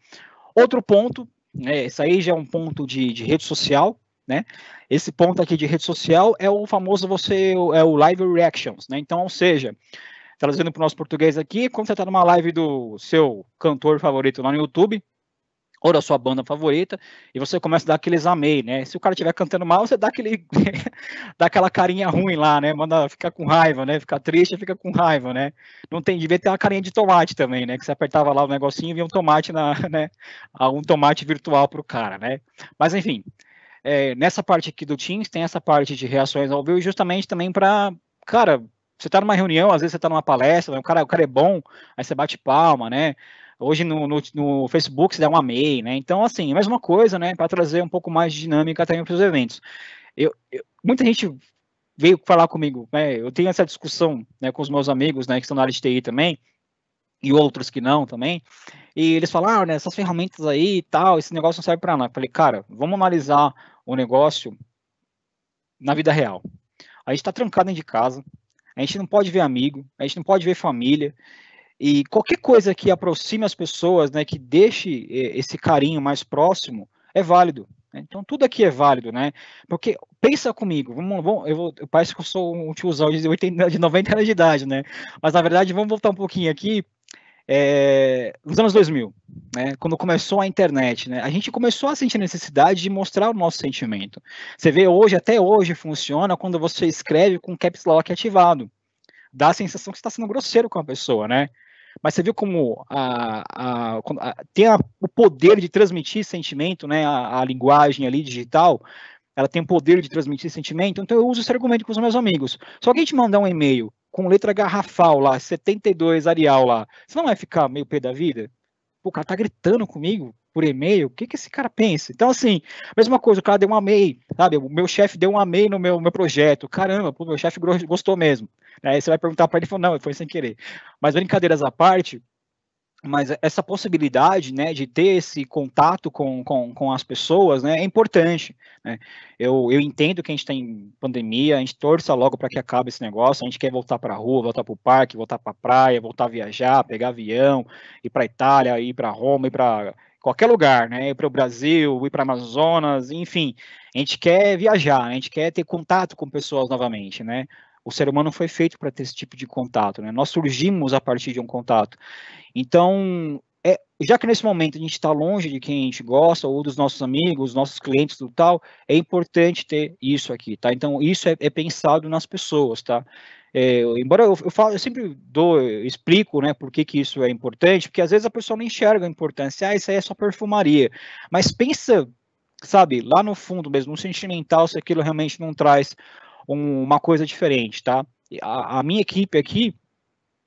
Outro ponto, né, esse aí já é um ponto de, de rede social, né? Esse ponto aqui de rede social é o famoso você é o live reactions, né? Então, ou seja, trazendo para o nosso português aqui, quando você está numa live do seu cantor favorito lá no YouTube, ou da sua banda favorita, e você começa a dar aqueles amei, né? Se o cara estiver cantando mal, você dá aquele dá aquela carinha ruim lá, né? Manda ficar com raiva, né? Ficar triste, fica com raiva, né? Não tem, devia ter uma carinha de tomate também, né? Que você apertava lá o negocinho e via um tomate na, né? Ah, um tomate virtual pro cara, né? Mas enfim, é, nessa parte aqui do Teams tem essa parte de reações ao vivo justamente também para, cara, você está numa reunião, às vezes você está numa palestra, né, o cara, o cara é bom, aí você bate palma, né? Hoje no, no, no Facebook você dá um amei, né? Então, assim, a mesma coisa, né? Para trazer um pouco mais de dinâmica também para os eventos. Eu, eu, muita gente veio falar comigo, né? Eu tenho essa discussão né, com os meus amigos, né? Que estão na área de TI também, e outros que não também. E eles falaram, ah, né, essas ferramentas aí e tal, esse negócio não serve para nada. Eu falei, cara, vamos analisar o negócio na vida real. A gente está trancado dentro de casa, a gente não pode ver amigo, a gente não pode ver família. E qualquer coisa que aproxime as pessoas, né, que deixe eh, esse carinho mais próximo, é válido. Né? Então tudo aqui é válido, né? Porque pensa comigo, vamos, vamos eu, vou, eu parece que eu sou um tiozão de, 80, de 90 anos de idade, né? Mas na verdade, vamos voltar um pouquinho aqui é, nos anos 2000, né, quando começou a internet, né, a gente começou a sentir a necessidade de mostrar o nosso sentimento. Você vê hoje, até hoje, funciona quando você escreve com caps lock ativado. Dá a sensação que você está sendo grosseiro com a pessoa, né? Mas você viu como a, a, a tem a, o poder de transmitir sentimento, né? A, a linguagem ali digital, ela tem o poder de transmitir sentimento. Então eu uso esse argumento com os meus amigos. Se alguém te mandar um e-mail com letra garrafal lá, 72 Arial lá, você não vai ficar meio pé da vida? o cara tá gritando comigo por e-mail, o que que esse cara pensa? Então, assim, mesma coisa, o cara deu um amei, sabe? O meu chefe deu um amei no meu, meu projeto, caramba, o meu chefe gostou mesmo. Aí você vai perguntar para ele, e falou, não, foi sem querer. Mas brincadeiras à parte, mas essa possibilidade né, de ter esse contato com, com, com as pessoas né, é importante. Né? Eu, eu entendo que a gente tem tá pandemia, a gente torça logo para que acabe esse negócio, a gente quer voltar para a rua, voltar para o parque, voltar para a praia, voltar a viajar, pegar avião, ir para a Itália, ir para Roma, ir para qualquer lugar, né? Ir para o Brasil, ir para Amazonas, enfim, a gente quer viajar, a gente quer ter contato com pessoas novamente, né? O ser humano foi feito para ter esse tipo de contato, né? Nós surgimos a partir de um contato. Então, é, já que nesse momento a gente está longe de quem a gente gosta, ou dos nossos amigos, nossos clientes do tal, é importante ter isso aqui, tá? Então, isso é, é pensado nas pessoas, tá? É, embora eu, eu, falo, eu sempre dou, eu explico, né, por que, que isso é importante, porque às vezes a pessoa não enxerga a importância, ah, isso aí é só perfumaria, mas pensa, sabe, lá no fundo mesmo, no sentimental, se aquilo realmente não traz um, uma coisa diferente, tá? A, a minha equipe aqui,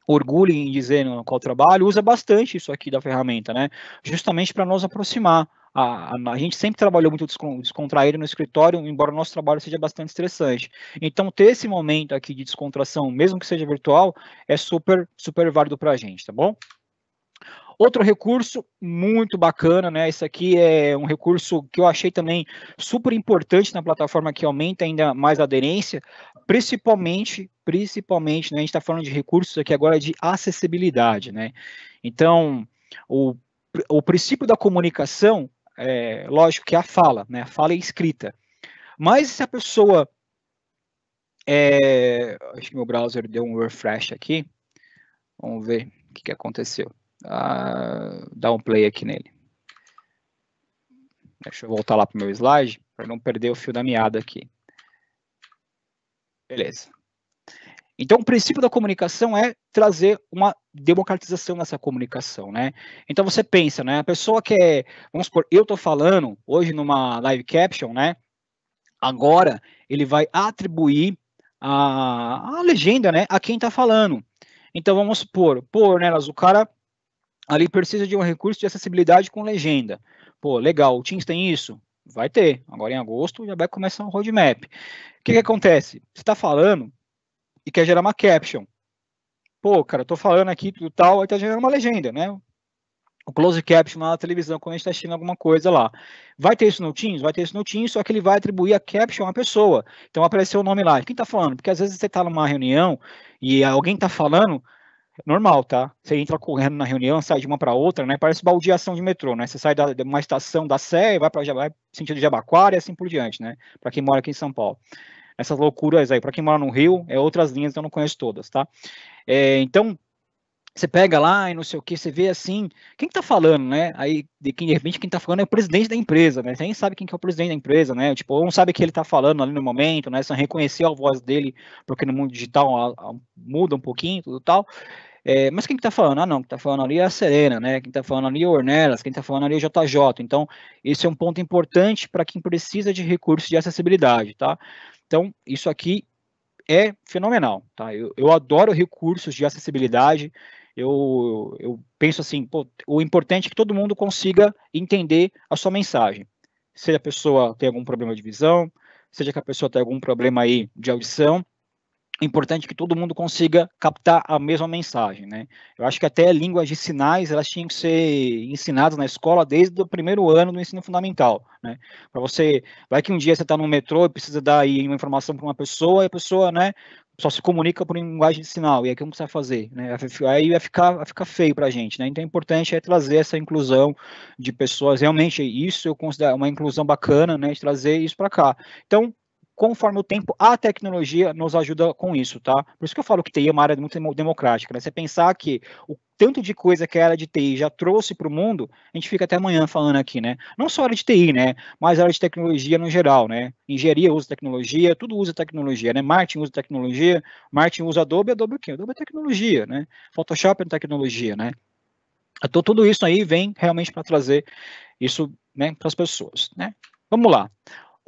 orgulho em dizer no qual trabalho, usa bastante isso aqui da ferramenta, né? Justamente para nos aproximar. A, a, a, gente sempre trabalhou muito descontraído no escritório, embora o nosso trabalho seja bastante estressante. Então, ter esse momento aqui de descontração, mesmo que seja virtual, é super, super válido para a gente, tá bom? Outro recurso muito bacana, né? Isso aqui é um recurso que eu achei também super importante na plataforma que aumenta ainda mais a aderência, principalmente, principalmente, né? A gente está falando de recursos aqui agora de acessibilidade, né? Então, o, o princípio da comunicação, é, lógico que é a fala, né? A fala é escrita. Mas se a pessoa é, acho que meu browser deu um refresh aqui. Vamos ver o que, que aconteceu uh, ah, dar um play aqui nele. Deixa eu voltar lá para o meu slide, para não perder o fio da meada aqui. Beleza. Então, o princípio da comunicação é trazer uma democratização nessa comunicação, né? Então, você pensa, né? A pessoa que é, vamos supor, eu estou falando hoje numa live caption, né? Agora, ele vai atribuir a, a legenda, né? A quem está falando. Então, vamos supor, pô, né? o cara ali precisa de um recurso de acessibilidade com legenda. Pô, legal, o Teams tem isso? Vai ter. Agora em agosto já vai começar um roadmap. O que, que acontece? Você está falando e quer gerar uma caption. Pô, cara, estou tô falando aqui do tal, aí está gerando uma legenda, né? O close caption na televisão quando a gente está assistindo alguma coisa lá. Vai ter isso no Teams? Vai ter isso no Teams, só que ele vai atribuir a caption à pessoa. Então apareceu o nome lá. Quem está falando? Porque às vezes você está numa reunião e alguém está falando, normal, tá? Você entra tá correndo na reunião, sai de uma para outra, né? Parece baldeação de metrô, né? Você sai da, de uma estação da Sé, vai para vai sentido Jabaquara e assim por diante, né? Para quem mora aqui em São Paulo. Essas loucuras aí, para quem mora no Rio, é outras linhas, eu não conheço todas, tá? É, então, você pega lá e não sei o que, você vê assim, quem que tá falando, né? Aí, de, de repente, quem tá falando é o presidente da empresa, né? Você nem sabe quem que é o presidente da empresa, né? Tipo, não sabe o que ele tá falando ali no momento, né? Você reconhecer a voz dele, porque no mundo digital a, a, muda um pouquinho, tudo tal. É, mas quem que tá falando? Ah, não, quem tá falando ali é a Serena, né? Quem tá falando ali é o Ornelas, quem tá falando ali é o JJ. Então, esse é um ponto importante para quem precisa de recursos de acessibilidade, tá? Então, isso aqui é fenomenal, tá? Eu, eu adoro recursos de acessibilidade. Eu, eu penso assim, pô, o importante é que todo mundo consiga entender a sua mensagem. Seja a pessoa tem algum problema de visão, seja que a pessoa tem algum problema aí de audição, importante que todo mundo consiga captar a mesma mensagem, né? Eu acho que até línguas de sinais elas tinham que ser ensinadas na escola desde o primeiro ano do ensino fundamental, né? Para você, vai que um dia você está no metrô e precisa dar aí uma informação para uma pessoa e a pessoa, né? Só se comunica por linguagem de sinal e aí como que você vai fazer, né? Aí vai ficar, vai ficar feio para a gente, né? Então é importante é trazer essa inclusão de pessoas realmente isso eu considero uma inclusão bacana, né? De trazer isso para cá. Então conforme o tempo, a tecnologia nos ajuda com isso, tá? Por isso que eu falo que TI é uma área muito democrática, né? Você pensar que o tanto de coisa que a área de TI já trouxe para o mundo, a gente fica até amanhã falando aqui, né? Não só a área de TI, né? Mas a área de tecnologia no geral, né? Engenharia usa tecnologia, tudo usa tecnologia, né? Martin usa tecnologia, Martin usa Adobe, Adobe o quê? Adobe é tecnologia, né? Photoshop é tecnologia, né? Então, tudo isso aí vem realmente para trazer isso né, para as pessoas, né? Vamos lá.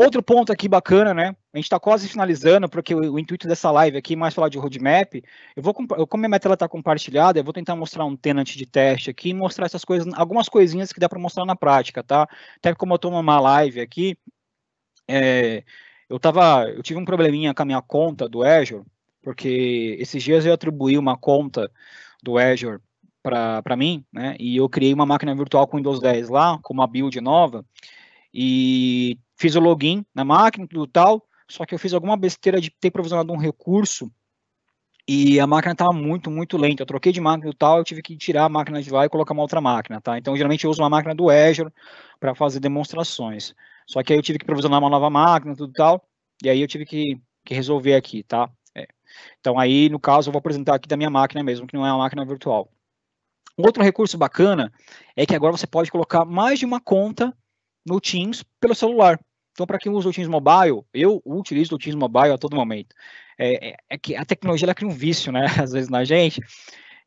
Outro ponto aqui bacana, né? A gente está quase finalizando, porque o, o, intuito dessa live aqui é mais falar de roadmap. Eu vou, como minha tela está compartilhada, eu vou tentar mostrar um tenant de teste aqui e mostrar essas coisas, algumas coisinhas que dá para mostrar na prática, tá? Até como eu estou numa live aqui, é, eu tava, eu tive um probleminha com a minha conta do Azure, porque esses dias eu atribuí uma conta do Azure para mim, né? E eu criei uma máquina virtual com Windows 10 lá, com uma build nova. E fiz o login na máquina, tudo tal, só que eu fiz alguma besteira de ter provisionado um recurso e a máquina estava muito, muito lenta. Eu troquei de máquina e tal, eu tive que tirar a máquina de lá e colocar uma outra máquina, tá? Então, geralmente eu uso uma máquina do Azure para fazer demonstrações. Só que aí eu tive que provisionar uma nova máquina, tudo tal, e aí eu tive que, que resolver aqui, tá? É. Então, aí, no caso, eu vou apresentar aqui da minha máquina mesmo, que não é uma máquina virtual. Outro recurso bacana é que agora você pode colocar mais de uma conta no Teams pelo celular. Então, para quem usa o Teams Mobile, eu utilizo o Teams Mobile a todo momento. É, é, é que a tecnologia ela cria um vício, né? Às vezes na gente.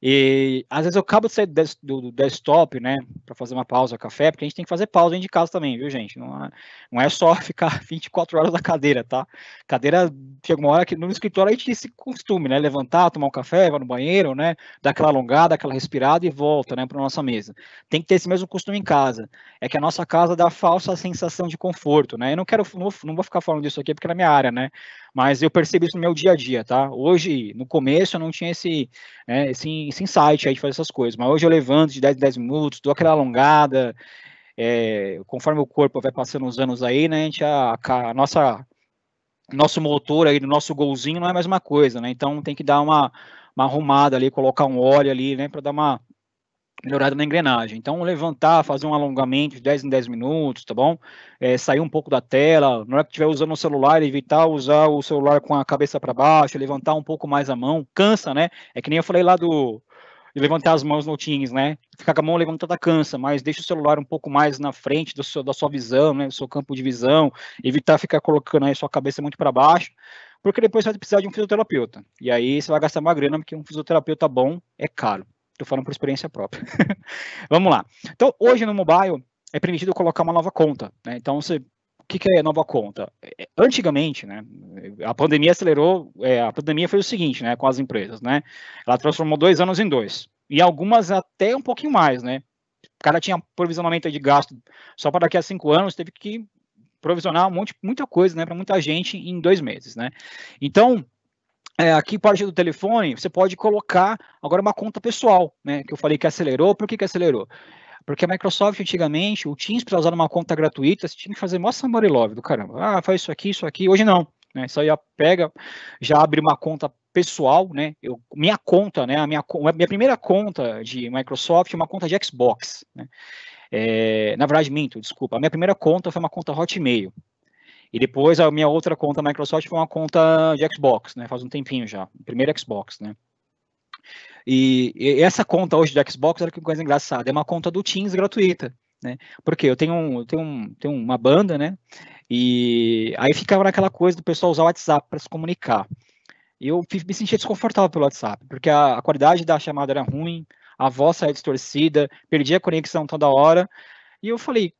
E às vezes eu acabo de sair do desktop, né, para fazer uma pausa, café, porque a gente tem que fazer pausa dentro de casa também, viu, gente? Não é, não é só ficar 24 horas na cadeira, tá? Cadeira, chega uma hora que no escritório a gente tem esse costume, né? Levantar, tomar um café, vai no banheiro, né? Dar aquela alongada, aquela respirada e volta, né, para nossa mesa. Tem que ter esse mesmo costume em casa. É que a nossa casa dá falsa sensação de conforto, né? Eu não quero, não, não vou ficar falando disso aqui porque é na minha área, né? mas eu percebi isso no meu dia a dia, tá? Hoje, no começo, eu não tinha esse, né, esse, esse insight aí de fazer essas coisas, mas hoje eu levanto de 10 em 10 minutos, dou aquela alongada, é, conforme o corpo vai passando os anos aí, né, a, gente, a, a nossa nosso motor aí do nosso golzinho não é mais uma coisa, né? Então tem que dar uma, uma arrumada ali, colocar um óleo ali, né, para dar uma melhorada na engrenagem. Então, levantar, fazer um alongamento de 10 em 10 minutos, tá bom? É, sair um pouco da tela. Na hora que estiver usando o celular, evitar usar o celular com a cabeça para baixo, levantar um pouco mais a mão. Cansa, né? É que nem eu falei lá do. levantar as mãos no Teams, né? Ficar com a mão levantada cansa, mas deixa o celular um pouco mais na frente seu, da sua visão, né? Do seu campo de visão. Evitar ficar colocando aí sua cabeça muito para baixo porque depois você vai precisar de um fisioterapeuta. E aí você vai gastar uma grana, porque um fisioterapeuta bom é caro. Estou falando por experiência própria. Vamos lá. Então, hoje no mobile é permitido colocar uma nova conta. Né? Então, você, o que, que é nova conta? É, antigamente, né, a pandemia acelerou, é, a pandemia foi o seguinte, né, com as empresas, né, ela transformou dois anos em dois, e algumas até um pouquinho mais, né, o cara tinha provisionamento de gasto só para daqui a cinco anos, teve que provisionar um monte, muita coisa, né, para muita gente em dois meses, né, então, é, aqui parte do telefone, você pode colocar agora uma conta pessoal, né? Que eu falei que acelerou, por que, que acelerou? Porque a Microsoft antigamente, o Teams para usar uma conta gratuita, você tinha que fazer amor e love do caramba. Ah, faz isso aqui, isso aqui. Hoje não, né? aí já pega, já abre uma conta pessoal, né? Eu, minha conta, né? A minha, minha primeira conta de Microsoft é uma conta de Xbox, né? É, na verdade, minto, desculpa. A minha primeira conta foi uma conta Hotmail, e depois a minha outra conta Microsoft foi uma conta de Xbox, né? Faz um tempinho já, primeiro Xbox, né? E, e essa conta hoje de Xbox, era que coisa engraçada, é uma conta do Teams gratuita, né? Porque eu tenho, um, eu tenho, um, tenho uma banda, né? E aí ficava naquela coisa do pessoal usar o WhatsApp para se comunicar. E eu me sentia desconfortável pelo WhatsApp, porque a, a qualidade da chamada era ruim, a voz saía distorcida, perdia a conexão toda hora. E eu falei,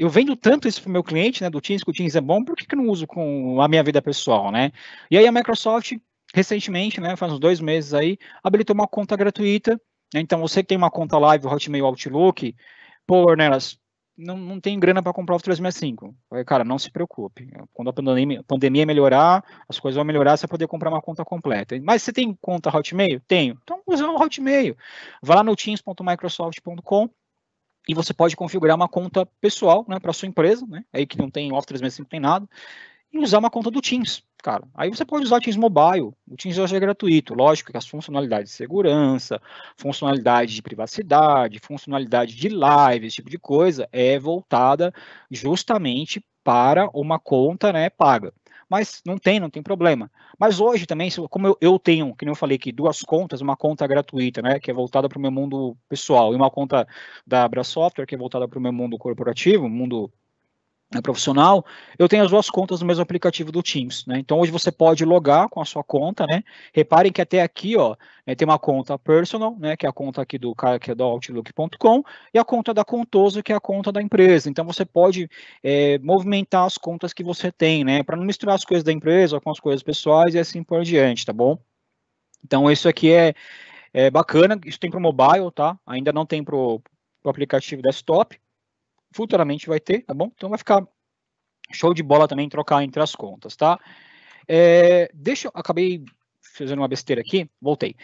eu vendo tanto isso para o meu cliente, né, do Teams, que o Teams é bom, por que, que eu não uso com a minha vida pessoal, né? E aí a Microsoft, recentemente, né, faz uns dois meses aí, habilitou uma conta gratuita, né, então você que tem uma conta live, Hotmail, Outlook, pô, Nelas, não, não tem grana para comprar o 365. Falei, cara, não se preocupe, quando a pandemia, pandemia melhorar, as coisas vão melhorar, você vai poder comprar uma conta completa. Mas você tem conta Hotmail? Tenho. Então usa o Hotmail. Vá lá no teams.microsoft.com, e você pode configurar uma conta pessoal né, para sua empresa, né, aí que não tem Office 365, não tem nada, e usar uma conta do Teams, cara. Aí você pode usar o Teams Mobile, o Teams já é gratuito, lógico que as funcionalidades de segurança, funcionalidade de privacidade, funcionalidade de live, esse tipo de coisa, é voltada justamente para uma conta né, paga. Mas não tem, não tem problema. Mas hoje também, como eu, eu tenho, que nem eu falei aqui, duas contas, uma conta gratuita, né, que é voltada para o meu mundo pessoal, e uma conta da Abra Software, que é voltada para o meu mundo corporativo, mundo né, profissional, eu tenho as duas contas no mesmo aplicativo do Teams, né? Então hoje você pode logar com a sua conta, né? Reparem que até aqui, ó, né, tem uma conta personal, né? Que é a conta aqui do cara que é do Outlook.com e a conta da Contoso, que é a conta da empresa. Então você pode é, movimentar as contas que você tem, né? Para não misturar as coisas da empresa com as coisas pessoais e assim por diante, tá bom? Então isso aqui é, é bacana, isso tem para o mobile, tá? Ainda não tem para o aplicativo desktop, futuramente vai ter, tá bom? Então vai ficar show de bola também trocar entre as contas, tá? É, deixa eu. Acabei fazendo uma besteira aqui, voltei.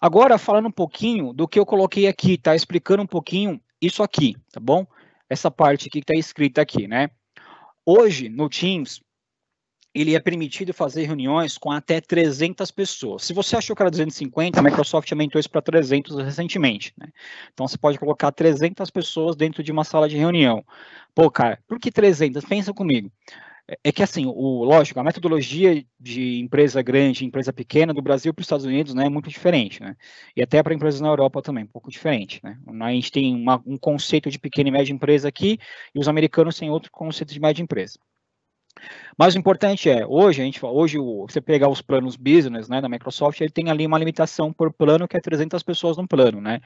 Agora, falando um pouquinho do que eu coloquei aqui, tá? Explicando um pouquinho isso aqui, tá bom? Essa parte aqui que está escrita aqui, né? Hoje, no Teams, ele é permitido fazer reuniões com até 300 pessoas. Se você achou que era 250, a Microsoft aumentou isso para 300 recentemente. Né? Então, você pode colocar 300 pessoas dentro de uma sala de reunião. Pô, cara, por que 300? Pensa comigo. É, é que, assim, o, lógico, a metodologia de empresa grande, empresa pequena, do Brasil para os Estados Unidos né, é muito diferente, né? E até para empresas na Europa também, um pouco diferente, né? A gente tem uma, um conceito de pequena e média empresa aqui, e os americanos têm outro conceito de média empresa. Mas o importante é, hoje a gente hoje você pegar os planos business, né, da Microsoft, ele tem ali uma limitação por plano que é 300 pessoas no plano, né?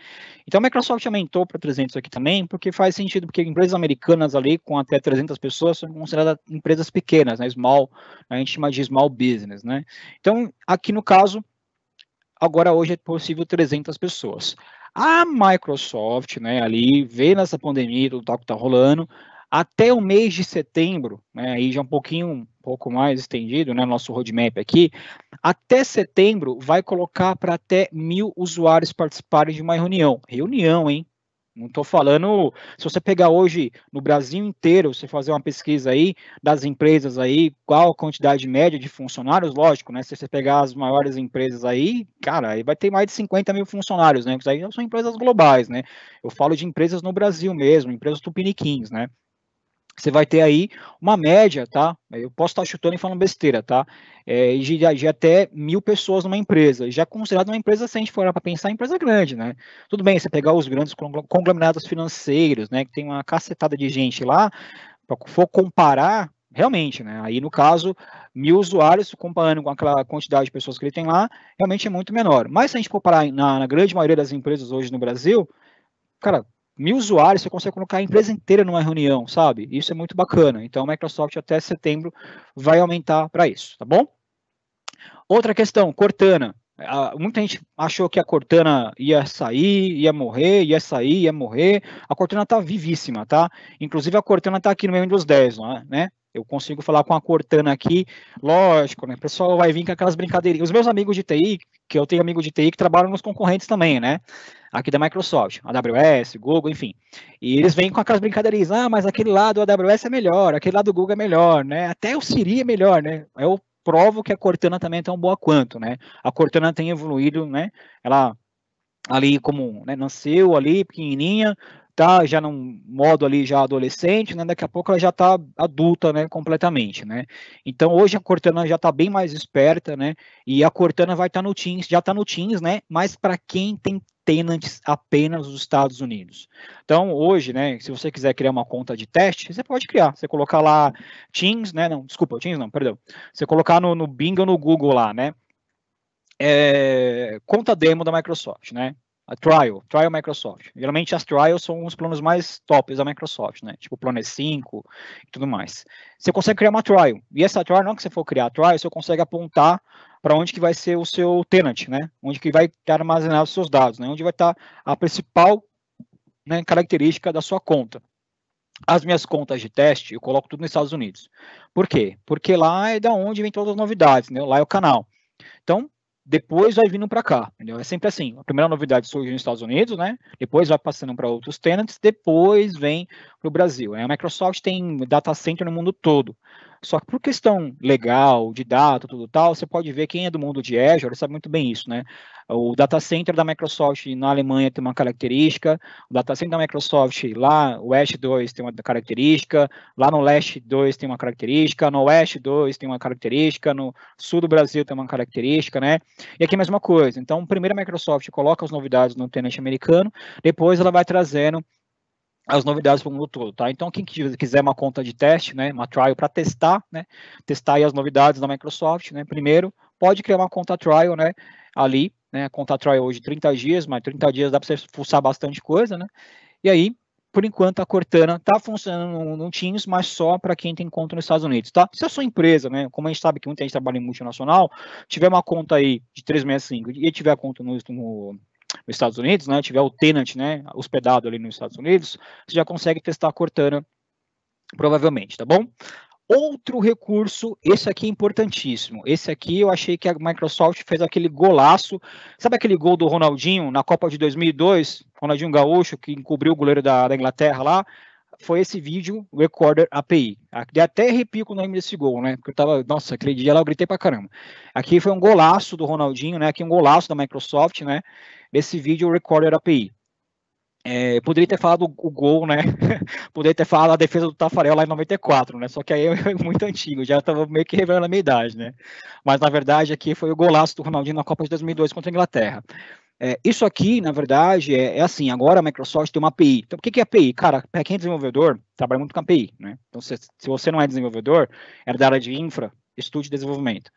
Então a Microsoft aumentou para 300 aqui também, porque faz sentido, porque empresas americanas ali com até 300 pessoas são consideradas empresas pequenas, né, small, a gente chama de small business, né? Então, aqui no caso, agora hoje é possível 300 pessoas. A Microsoft, né, ali, vê nessa pandemia, tudo que tá rolando, até o mês de setembro, né, aí já um pouquinho, um pouco mais estendido, né, nosso roadmap aqui, até setembro vai colocar para até mil usuários participarem de uma reunião. Reunião, hein? Não estou falando, se você pegar hoje no Brasil inteiro, você fazer uma pesquisa aí das empresas aí, qual a quantidade média de funcionários, lógico, né? Se você pegar as maiores empresas aí, cara, aí vai ter mais de 50 mil funcionários, né? Porque aí são empresas globais, né? Eu falo de empresas no Brasil mesmo, empresas tupiniquins, né? você vai ter aí uma média, tá? Eu posso estar chutando e falando besteira, tá? É, de, de até mil pessoas numa empresa, já é considerado uma empresa, se a gente for para pensar, empresa grande, né? Tudo bem, você pegar os grandes conglomerados financeiros, né, que tem uma cacetada de gente lá, para for comparar, realmente, né? Aí, no caso, mil usuários, comparando com aquela quantidade de pessoas que ele tem lá, realmente é muito menor. Mas se a gente for parar na, na grande maioria das empresas hoje no Brasil, cara, mil usuários, você consegue colocar a empresa inteira numa reunião, sabe? Isso é muito bacana. Então, a Microsoft até setembro vai aumentar para isso, tá bom? Outra questão, Cortana. muita gente achou que a Cortana ia sair, ia morrer, ia sair, ia morrer. A Cortana está vivíssima, tá? Inclusive, a Cortana está aqui no meio Windows 10, é, né? Eu consigo falar com a Cortana aqui, lógico, né? O pessoal vai vir com aquelas brincadeirinhas. Os meus amigos de TI, que eu tenho amigo de TI que trabalham nos concorrentes também, né? Aqui da Microsoft, AWS, Google, enfim. E eles vêm com aquelas brincadeirinhas, ah, mas aquele lado do AWS é melhor, aquele lado do Google é melhor, né? Até o Siri é melhor, né? Eu provo que a Cortana também é tão boa quanto, né? A Cortana tem evoluído, né? Ela ali como né, nasceu ali pequenininha tá já num modo ali já adolescente, né? Daqui a pouco ela já tá adulta, né? Completamente, né? Então hoje a Cortana já tá bem mais esperta, né? E a Cortana vai estar tá no Teams, já tá no Teams, né? Mas para quem tem tenants apenas nos Estados Unidos. Então, hoje, né, se você quiser criar uma conta de teste, você pode criar. Você colocar lá Teams, né, não, desculpa, Teams não, perdão. Você colocar no, no Bing ou no Google lá, né, é, conta demo da Microsoft, né, a trial, trial Microsoft. Geralmente as trials são os planos mais tops da Microsoft, né? Tipo o plano E5 e tudo mais. Você consegue criar uma trial. E essa trial, não é que você for criar a trial, você consegue apontar para onde que vai ser o seu tenant, né? Onde que vai estar armazenado os seus dados, né? Onde vai estar a principal né, característica da sua conta. As minhas contas de teste, eu coloco tudo nos Estados Unidos. Por quê? Porque lá é da onde vem todas as novidades, né? Lá é o canal. Então, depois vai vindo para cá, entendeu? É sempre assim. A primeira novidade surge nos Estados Unidos, né? Depois vai passando para outros tenants, depois vem para o Brasil. É, a Microsoft tem data center no mundo todo. Só que por questão legal, de data, tudo tal, você pode ver quem é do mundo de Azure sabe muito bem isso, né? O data center da Microsoft na Alemanha tem uma característica, o data center da Microsoft lá, o Oeste 2 tem uma característica, lá no Leste 2 tem uma característica, no Oeste 2 tem uma característica, no Sul do Brasil tem uma característica, né? E aqui a mesma coisa. Então, primeiro a Microsoft coloca as novidades no tenente americano, depois ela vai trazendo as novidades para o mundo todo, tá? Então, quem quiser uma conta de teste, né, uma trial para testar, né, testar as novidades da Microsoft, né, primeiro, pode criar uma conta trial, né, ali, né, conta trial hoje 30 dias, mas 30 dias dá para você fuçar bastante coisa, né, e aí, por enquanto, a Cortana está funcionando no, no Teams, mas só para quem tem conta nos Estados Unidos, tá? Se a sua empresa, né, como a gente sabe que muita gente trabalha em multinacional, tiver uma conta aí de 365 e tiver a conta no, no nos Estados Unidos, né, tiver o tenant, né, hospedado ali nos Estados Unidos, você já consegue testar a Cortana, provavelmente, tá bom? Outro recurso, esse aqui é importantíssimo. Esse aqui eu achei que a Microsoft fez aquele golaço. Sabe aquele gol do Ronaldinho na Copa de 2002? Ronaldinho Gaúcho, que encobriu o goleiro da, da Inglaterra lá? Foi esse vídeo, Recorder API. Dei até arrepio com o nome desse gol, né? Porque eu tava, nossa, aquele dia lá eu gritei pra caramba. Aqui foi um golaço do Ronaldinho, né? Aqui um golaço da Microsoft, né? nesse vídeo Recorder API. É, poderia ter falado o gol, né? poderia ter falado a defesa do Tafarel lá em 94, né? Só que aí é muito antigo, já estava meio que revelando a minha idade, né? Mas na verdade aqui foi o golaço do Ronaldinho na Copa de 2002 contra a Inglaterra. É, isso aqui, na verdade, é, é, assim, agora a Microsoft tem uma API. Então, o que, que é API? Cara, para quem é desenvolvedor, trabalha muito com API, né? Então, se, se você não é desenvolvedor, é da área de infra, estude desenvolvimento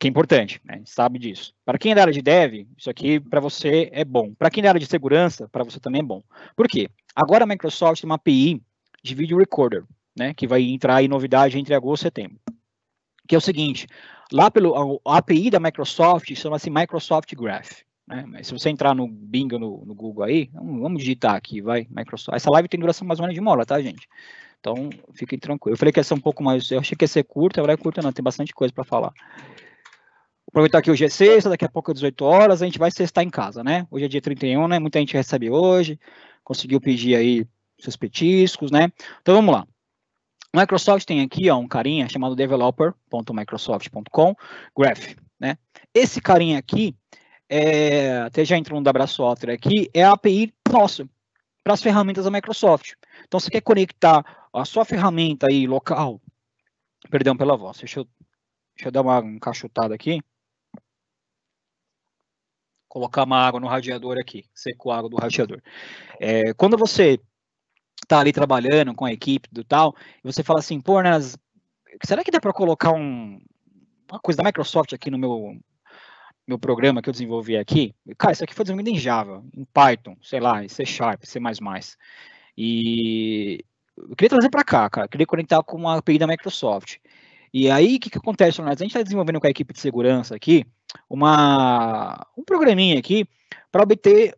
que é importante, né? sabe disso. Para quem é da área de dev, isso aqui para você é bom. Para quem é da área de segurança, para você também é bom. Por quê? Agora a Microsoft tem uma API de video recorder, né, que vai entrar em novidade entre agosto e setembro. Que é o seguinte, lá pelo a API da Microsoft chama-se Microsoft Graph. Né? Mas se você entrar no Bing ou no, no Google aí, vamos digitar aqui, vai, Microsoft. Essa live tem duração mais ou menos de uma hora, tá, gente? Então, fiquem tranquilos. Eu falei que ia ser um pouco mais, eu achei que ia ser curta, agora é curta não, tem bastante coisa para falar aproveitar que hoje é sexta, daqui a pouco é 18 horas, a gente vai sextar em casa, né? Hoje é dia 31, né? Muita gente recebe hoje, conseguiu pedir aí seus petiscos, né? Então vamos lá. Microsoft tem aqui ó, um carinha chamado developer.microsoft.com Graph, né? Esse carinha aqui, é, até já entrou no Dabra Software aqui, é a API nossa para as ferramentas da Microsoft. Então, você quer conectar a sua ferramenta aí local, perdão pela voz, deixa eu, deixa eu dar uma encaixotada aqui colocar uma água no radiador aqui, secou a água do radiador. É, quando você está ali trabalhando com a equipe do tal, e você fala assim, pô, nas, será que dá para colocar um, uma coisa da Microsoft aqui no meu meu programa que eu desenvolvi aqui? Cara, isso aqui foi desenvolvido em Java, em Python, sei lá, em C Sharp, C++. E eu queria trazer para cá, cara, queria conectar com uma API da Microsoft. E aí, o que, que acontece, Leonardo? A gente está desenvolvendo com a equipe de segurança aqui, uma, um programinha aqui para obter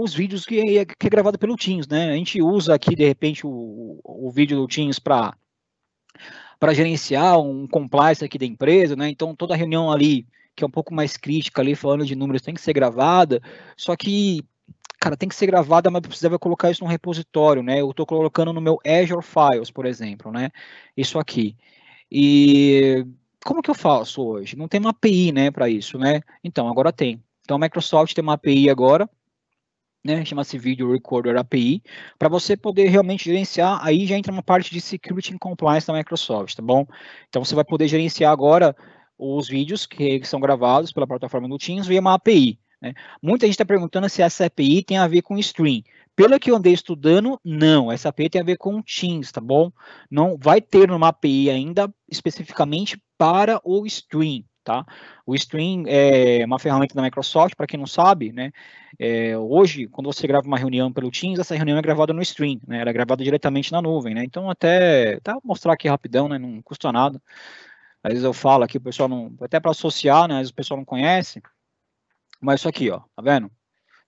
os vídeos que é, que é gravado pelo Teams, né? A gente usa aqui, de repente, o, o vídeo do Teams para para gerenciar um compliance aqui da empresa, né? Então toda reunião ali que é um pouco mais crítica ali falando de números tem que ser gravada. Só que cara, tem que ser gravada, mas precisava colocar isso num repositório, né? Eu estou colocando no meu Azure Files, por exemplo, né? Isso aqui. E como que eu faço hoje? Não tem uma API, né, para isso, né? Então, agora tem. Então, a Microsoft tem uma API agora, né, chama-se Video Recorder API, para você poder realmente gerenciar, aí já entra uma parte de Security and Compliance da Microsoft, tá bom? Então, você vai poder gerenciar agora os vídeos que são gravados pela plataforma do Teams via uma API. Né? Muita gente está perguntando se essa API tem a ver com stream. Pelo que eu andei estudando, não. Essa API tem a ver com Teams, tá bom? Não vai ter uma API ainda especificamente para o Stream. Tá? O Stream é uma ferramenta da Microsoft, para quem não sabe, né? É, hoje, quando você grava uma reunião pelo Teams, essa reunião é gravada no Stream, né? Ela é gravada diretamente na nuvem, né? Então, até tá, vou mostrar aqui rapidão, né? Não custa nada. Às vezes eu falo aqui, o pessoal não. Até para associar, né? Às vezes o pessoal não conhece. Mas isso aqui, ó, tá vendo?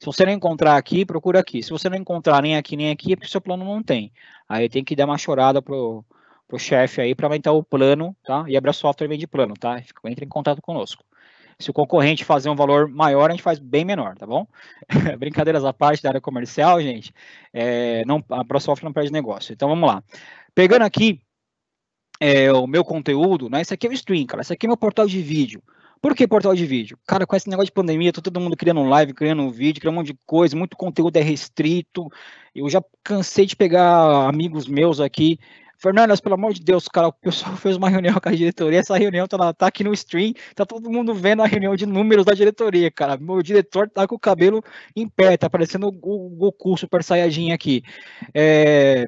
Se você não encontrar aqui, procura aqui. Se você não encontrar nem aqui nem aqui, é porque seu plano não tem. Aí tem que dar uma chorada pro, pro chefe aí para aumentar o plano, tá? E a software vende plano, tá? Entra em contato conosco. Se o concorrente fazer um valor maior, a gente faz bem menor, tá bom? Brincadeiras à parte da área comercial, gente, é, não, a ProSoft não perde negócio. Então vamos lá. Pegando aqui é, o meu conteúdo, né? Isso aqui é o stream, cara. Isso aqui é meu portal de vídeo. Por que portal de vídeo? Cara, com esse negócio de pandemia, tá todo mundo criando um live, criando um vídeo, criando um monte de coisa, muito conteúdo é restrito. Eu já cansei de pegar amigos meus aqui Fernandes, pelo amor de Deus, cara, o pessoal fez uma reunião com a diretoria, essa reunião tá, tá aqui no stream, tá todo mundo vendo a reunião de números da diretoria, cara. Meu diretor tá com o cabelo em pé, tá parecendo o Goku Super Saiyajin aqui. É...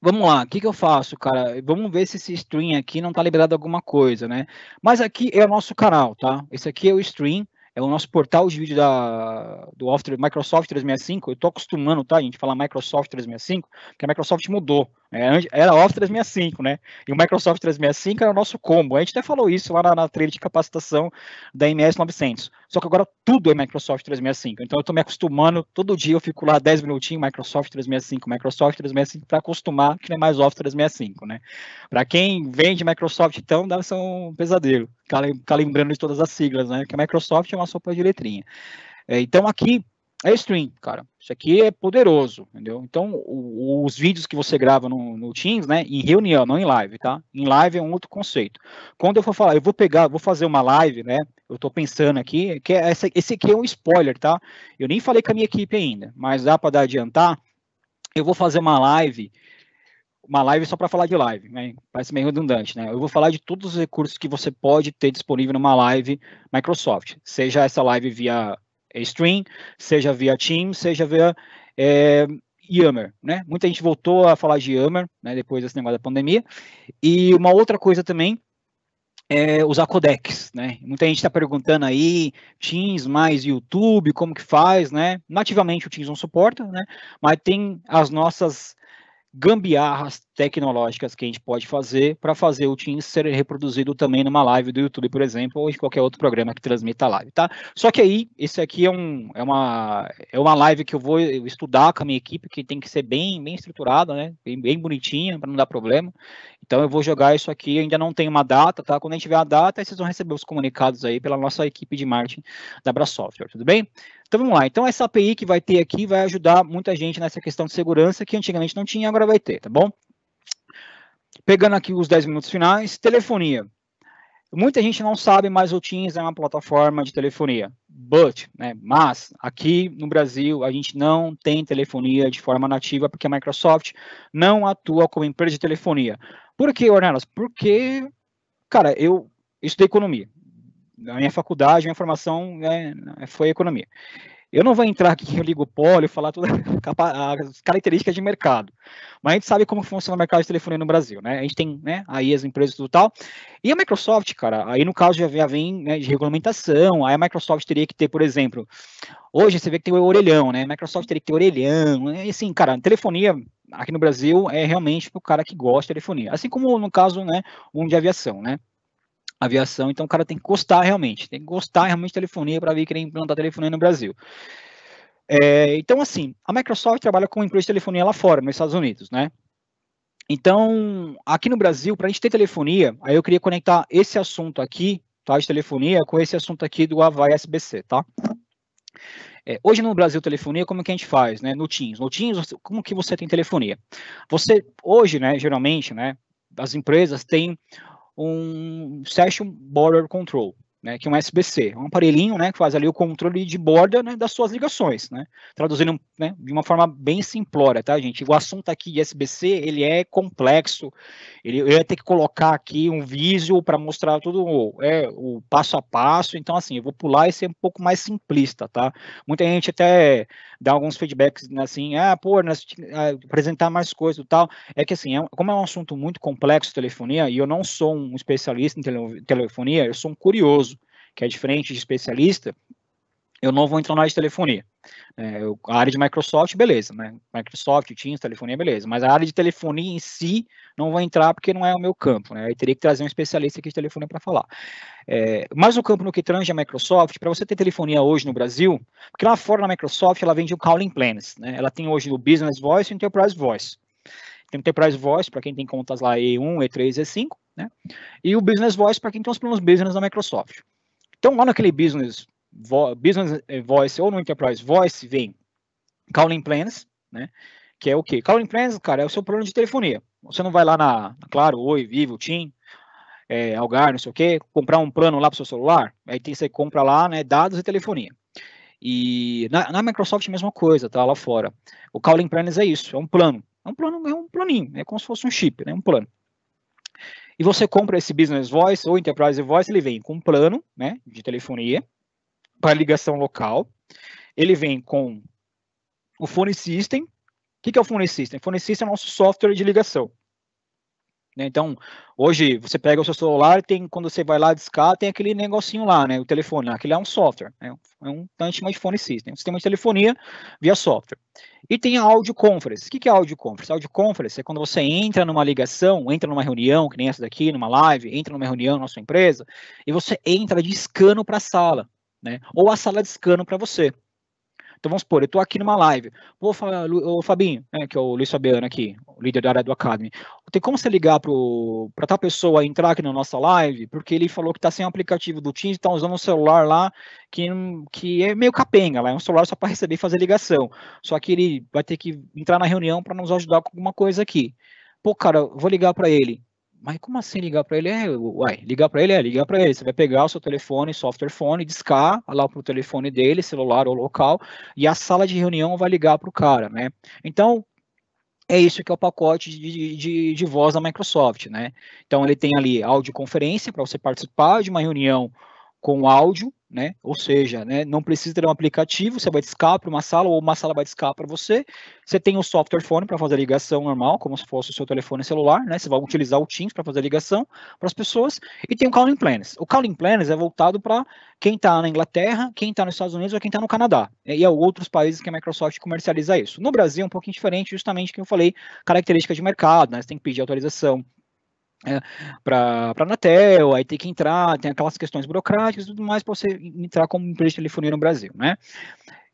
Vamos lá, o que, que eu faço, cara? Vamos ver se esse stream aqui não tá liberado alguma coisa, né? Mas aqui é o nosso canal, tá? Esse aqui é o stream, é o nosso portal de vídeo da, do Microsoft 365. Eu tô acostumando, tá, gente, falar Microsoft 365, porque a Microsoft mudou. É, era Office 365, né? E o Microsoft 365 era o nosso combo. A gente até falou isso lá na, na trilha de capacitação da MS 900. Só que agora tudo é Microsoft 365. Então eu estou me acostumando, todo dia eu fico lá 10 minutinhos, Microsoft 365, Microsoft 365, para acostumar que não é mais Office 365, né? Para quem vende Microsoft, então, deve ser um pesadelo, calibrando lembrando de todas as siglas, né? Que Microsoft é uma sopa de letrinha. É, então aqui é stream, cara. Isso aqui é poderoso, entendeu? Então, o, os vídeos que você grava no, no, Teams, né, em reunião, não em live, tá? Em live é um outro conceito. Quando eu for falar, eu vou pegar, vou fazer uma live, né? Eu tô pensando aqui, que é essa, esse aqui é um spoiler, tá? Eu nem falei com a minha equipe ainda, mas dá para adiantar. Eu vou fazer uma live uma live só para falar de live, né? Parece meio redundante, né? Eu vou falar de todos os recursos que você pode ter disponível numa live Microsoft, seja essa live via é, stream, seja via Teams, seja via é, Yammer, né? Muita gente voltou a falar de Yammer, né, depois desse negócio da pandemia. E uma outra coisa também é usar codecs, né? Muita gente está perguntando aí, Teams mais YouTube, como que faz, né? Nativamente o Teams não suporta, né? Mas tem as nossas gambiarras tecnológicas que a gente pode fazer para fazer o Teams ser reproduzido também numa live do YouTube, por exemplo, ou em qualquer outro programa que transmita live, tá? Só que aí, esse aqui é, um, é, uma, é uma live que eu vou estudar com a minha equipe, que tem que ser bem, bem estruturada, né? Bem, bem bonitinha, para não dar problema. Então, eu vou jogar isso aqui, ainda não tem uma data, tá? Quando a gente tiver a data, vocês vão receber os comunicados aí pela nossa equipe de marketing da Bra Software, tudo bem? Então vamos lá. Então essa API que vai ter aqui vai ajudar muita gente nessa questão de segurança que antigamente não tinha, agora vai ter, tá bom? Pegando aqui os 10 minutos finais, telefonia. Muita gente não sabe, mas o Teams é uma plataforma de telefonia. But, né, mas aqui no Brasil a gente não tem telefonia de forma nativa porque a Microsoft não atua como empresa de telefonia. Por que, Ornelas? Porque, cara, eu estudei economia na minha faculdade, minha formação né, foi economia. Eu não vou entrar aqui em oligopólio, falar todas as características de mercado, mas a gente sabe como funciona o mercado de telefonia no Brasil, né? A gente tem né, aí as empresas e tal. E a Microsoft, cara, aí no caso já vem né, de regulamentação, aí a Microsoft teria que ter, por exemplo, hoje você vê que tem o orelhão, né? A Microsoft teria que ter orelhão, né? e assim, cara, telefonia aqui no Brasil é realmente para o cara que gosta de telefonia, assim como no caso, né, um de aviação, né? aviação, então o cara tem que gostar realmente, tem que gostar realmente de telefonia para vir querer implantar telefonia no Brasil. É, então, assim, a Microsoft trabalha com empresa de telefonia lá fora, nos Estados Unidos, né? Então, aqui no Brasil, para a gente ter telefonia, aí eu queria conectar esse assunto aqui, tá, de telefonia, com esse assunto aqui do Havaí SBC, tá? É, hoje no Brasil telefonia, como é que a gente faz, né? No Teams, no Teams, como que você tem telefonia? Você hoje, né? Geralmente, né? As empresas têm um Session Border Control, né, que é um SBC, um aparelhinho né, que faz ali o controle de borda né, das suas ligações. Né? Traduzindo né, de uma forma bem simplória, tá, gente? O assunto aqui de SBC, ele é complexo, ele, eu ia ter que colocar aqui um vídeo para mostrar tudo é, o passo a passo, então, assim, eu vou pular e ser um pouco mais simplista, tá? Muita gente até dá alguns feedbacks, né, assim, ah, pô, nós, ah, apresentar mais coisas e tal, é que, assim, é, como é um assunto muito complexo, telefonia, e eu não sou um especialista em telefonia, eu sou um curioso, que é diferente de especialista, eu não vou entrar na área de telefonia. É, eu, a área de Microsoft, beleza, né? Microsoft, Teams, telefonia, beleza. Mas a área de telefonia em si, não vou entrar porque não é o meu campo, né? Aí teria que trazer um especialista aqui de telefonia para falar. É, mas o campo no que tange a é Microsoft, para você ter telefonia hoje no Brasil, porque lá fora na Microsoft ela vende o Calling Plans, né? Ela tem hoje o Business Voice e o Enterprise Voice. Tem o Enterprise Voice para quem tem contas lá E1, E3, E5, né? E o Business Voice para quem tem os planos business da Microsoft. Então, lá naquele Business vo, Business eh, Voice ou no Enterprise Voice vem Calling Plans, né? Que é o quê? Calling Plans, cara, é o seu plano de telefonia. Você não vai lá na, na Claro, Oi, Vivo, Tim, é, Algar, não sei o quê, comprar um plano lá para o seu celular, aí tem, você compra lá, né, dados e telefonia. E na, na Microsoft mesma coisa, tá lá fora. O Calling Plans é isso, é um plano. É um plano, é um planinho, é como se fosse um chip, né, um plano. E você compra esse Business Voice ou Enterprise Voice, ele vem com um plano, né, de telefonia, para ligação local. Ele vem com o Phone System. O que, que é o Phone System? Phone System é o nosso software de ligação. Né? Então, hoje você pega o seu celular, tem quando você vai lá discar, tem aquele negocinho lá, né? O telefone, né? aquele é um software, né? é um tanto de phone system, um sistema de telefonia via software. E tem a audio conference. O que é audio conference? Audio conference é quando você entra numa ligação, entra numa reunião, que nem essa daqui, numa live, entra numa reunião na sua empresa, e você entra discando para a sala né? Ou a sala de escano para você. Então vamos supor, eu estou aqui numa live. falar o Fabinho, né, que é o Luiz Fabiano aqui, o líder da área do Academy. Tem como você ligar para tal pessoa entrar aqui na nossa live? Porque ele falou que está sem o aplicativo do Teams, está usando um celular lá que, que é meio capenga, lá, é um celular só para receber e fazer ligação. Só que ele vai ter que entrar na reunião para nos ajudar com alguma coisa aqui. Pô, cara, vou ligar para ele. Mas como assim ligar para ele? É, uai, ligar para ele é ligar para ele. Você vai pegar o seu telefone, software phone, discar tá lá para o telefone dele, celular ou local, e a sala de reunião vai ligar para o cara, né? Então, é isso que é o pacote de, de, de voz da Microsoft, né? Então, ele tem ali audioconferência para você participar de uma reunião com áudio, né? Ou seja, né, não precisa ter um aplicativo, você vai discar para uma sala ou uma sala vai discar para você. Você tem o software phone para fazer a ligação normal, como se fosse o seu telefone celular, né? Você vai utilizar o Teams para fazer a ligação para as pessoas e tem o calling plans. O calling plans é voltado para quem está na Inglaterra, quem está nos Estados Unidos ou quem está no Canadá. E há é outros países que a Microsoft comercializa isso. No Brasil é um pouquinho diferente, justamente que eu falei, característica de mercado, né? Você tem que pedir autorização é, né, para a Anatel, aí tem que entrar, tem aquelas questões burocráticas e tudo mais para você entrar como empresa de telefonia no Brasil, né?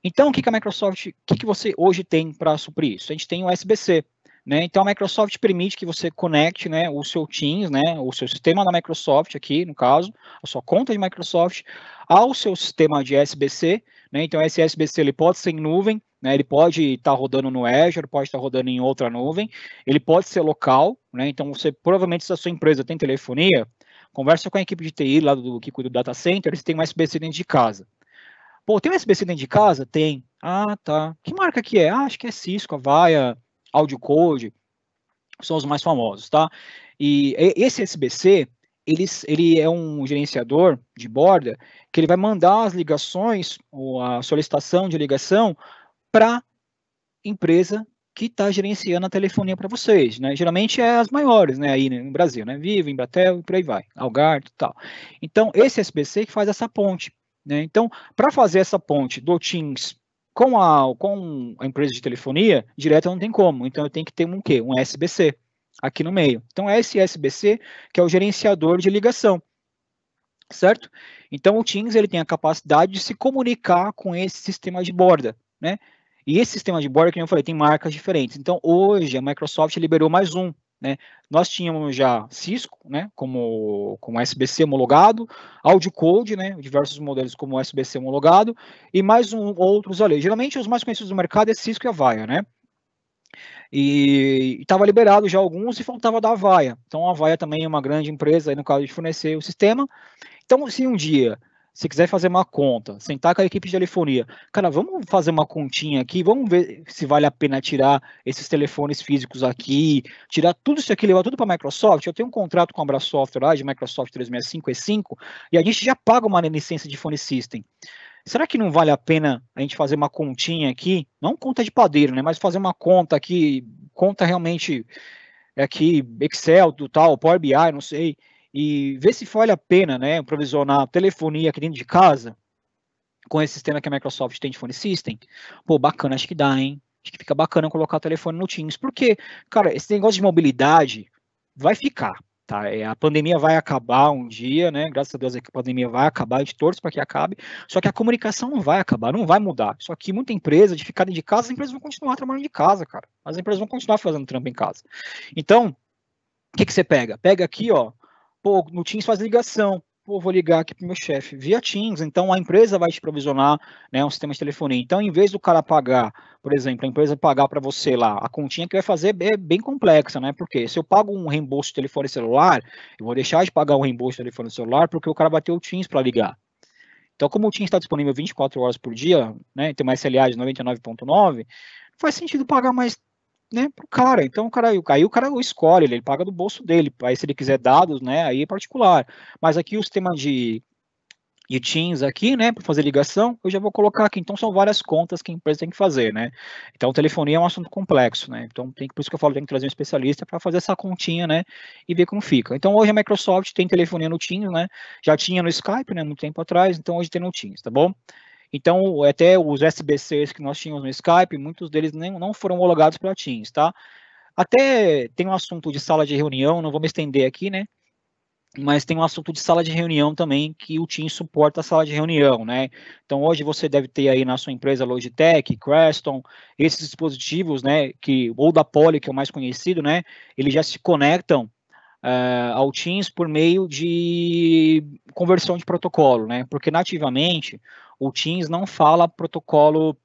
Então, o que, que a Microsoft, o que, que você hoje tem para suprir isso? A gente tem o SBC, né? Então, a Microsoft permite que você conecte né, o seu Teams, né, o seu sistema da Microsoft aqui, no caso, a sua conta de Microsoft, ao seu sistema de SBC, né? Então, esse SBC ele pode ser em nuvem, né, ele pode estar tá rodando no Azure, pode estar tá rodando em outra nuvem, ele pode ser local, né, então você provavelmente se a sua empresa tem telefonia, conversa com a equipe de TI lá do que cuida do data center, eles têm um SBC dentro de casa. Pô, tem um SBC dentro de casa? Tem. Ah, tá. Que marca que é? Ah, acho que é Cisco, Avaya, AudioCode, são os mais famosos, tá? E esse SBC, ele, ele, é um gerenciador de borda que ele vai mandar as ligações ou a solicitação de ligação para empresa que está gerenciando a telefonia para vocês, né? Geralmente é as maiores, né? Aí no Brasil, né? Vivo, Embratel e por aí vai, Algar e tal. Então, esse SBC que faz essa ponte, né? Então, para fazer essa ponte do Teams com a, com a empresa de telefonia, direta não tem como. Então, eu tenho que ter um quê? Um SBC aqui no meio. Então, é esse SBC que é o gerenciador de ligação, certo? Então, o Teams ele tem a capacidade de se comunicar com esse sistema de borda, né? E esse sistema de borda, que eu falei, tem marcas diferentes. Então, hoje, a Microsoft liberou mais um. Né? Nós tínhamos já Cisco, né, como, como SBC homologado, Audio Code, né, diversos modelos como SBC homologado, e mais um, outros ali. Geralmente, os mais conhecidos do mercado é Cisco e Avaya, né? E estava liberado já alguns e faltava da Avaya. Então, a Avaya também é uma grande empresa, aí, no caso de fornecer o sistema. Então, se um dia se quiser fazer uma conta, sentar com a equipe de telefonia, cara, vamos fazer uma continha aqui, vamos ver se vale a pena tirar esses telefones físicos aqui, tirar tudo isso aqui, levar tudo para a Microsoft. Eu tenho um contrato com a Abra lá de Microsoft 365 E5 e a gente já paga uma licença de Phone System. Será que não vale a pena a gente fazer uma continha aqui? Não conta de padeiro, né? Mas fazer uma conta aqui, conta realmente é aqui, Excel, do tal, Power BI, não sei e ver se vale a pena né, provisionar telefonia aqui dentro de casa com esse sistema que a Microsoft tem de Phone System. Pô, bacana, acho que dá, hein? Acho que fica bacana colocar o telefone no Teams, porque, cara, esse negócio de mobilidade vai ficar, tá? É, a pandemia vai acabar um dia, né? Graças a Deus é a pandemia vai acabar, de torço para que acabe, só que a comunicação não vai acabar, não vai mudar. Só que muita empresa, de ficar de casa, as empresas vão continuar trabalhando de casa, cara. As empresas vão continuar fazendo trampo em casa. Então, o que, que você pega? Pega aqui, ó, Pô, no Teams faz ligação. Pô, vou ligar aqui pro meu chefe via Teams. Então a empresa vai te provisionar né, um sistema de telefonia. Então, em vez do cara pagar, por exemplo, a empresa pagar para você lá, a continha que vai fazer é bem complexa, né? Porque se eu pago um reembolso de telefone celular, eu vou deixar de pagar o um reembolso de telefone celular porque o cara bateu o Teams para ligar. Então, como o Teams está disponível 24 horas por dia, né, tem uma SLA de 99,9, faz sentido pagar mais né, pro cara. Então o cara, aí o cara escolhe, ele, paga do bolso dele. Aí se ele quiser dados, né, aí é particular. Mas aqui o sistema de e Teams aqui, né, para fazer ligação, eu já vou colocar aqui. Então, são várias contas que a empresa tem que fazer, né? Então, telefonia é um assunto complexo, né? Então, tem, por isso que eu falo, tem que trazer um especialista para fazer essa continha, né, e ver como fica. Então, hoje a Microsoft tem telefonia no Teams, né? Já tinha no Skype, né, muito tempo atrás, então hoje tem no Teams, tá bom? Então, até os SBCs que nós tínhamos no Skype, muitos deles nem, não foram homologados para Teams, tá? Até tem um assunto de sala de reunião, não vou me estender aqui, né? Mas tem um assunto de sala de reunião também que o Teams suporta a sala de reunião, né? Então hoje você deve ter aí na sua empresa Logitech, Creston, esses dispositivos, né? Que ou da Poly que é o mais conhecido, né? Eles já se conectam uh, ao Teams por meio de conversão de protocolo, né? Porque nativamente o Teams não fala protocolo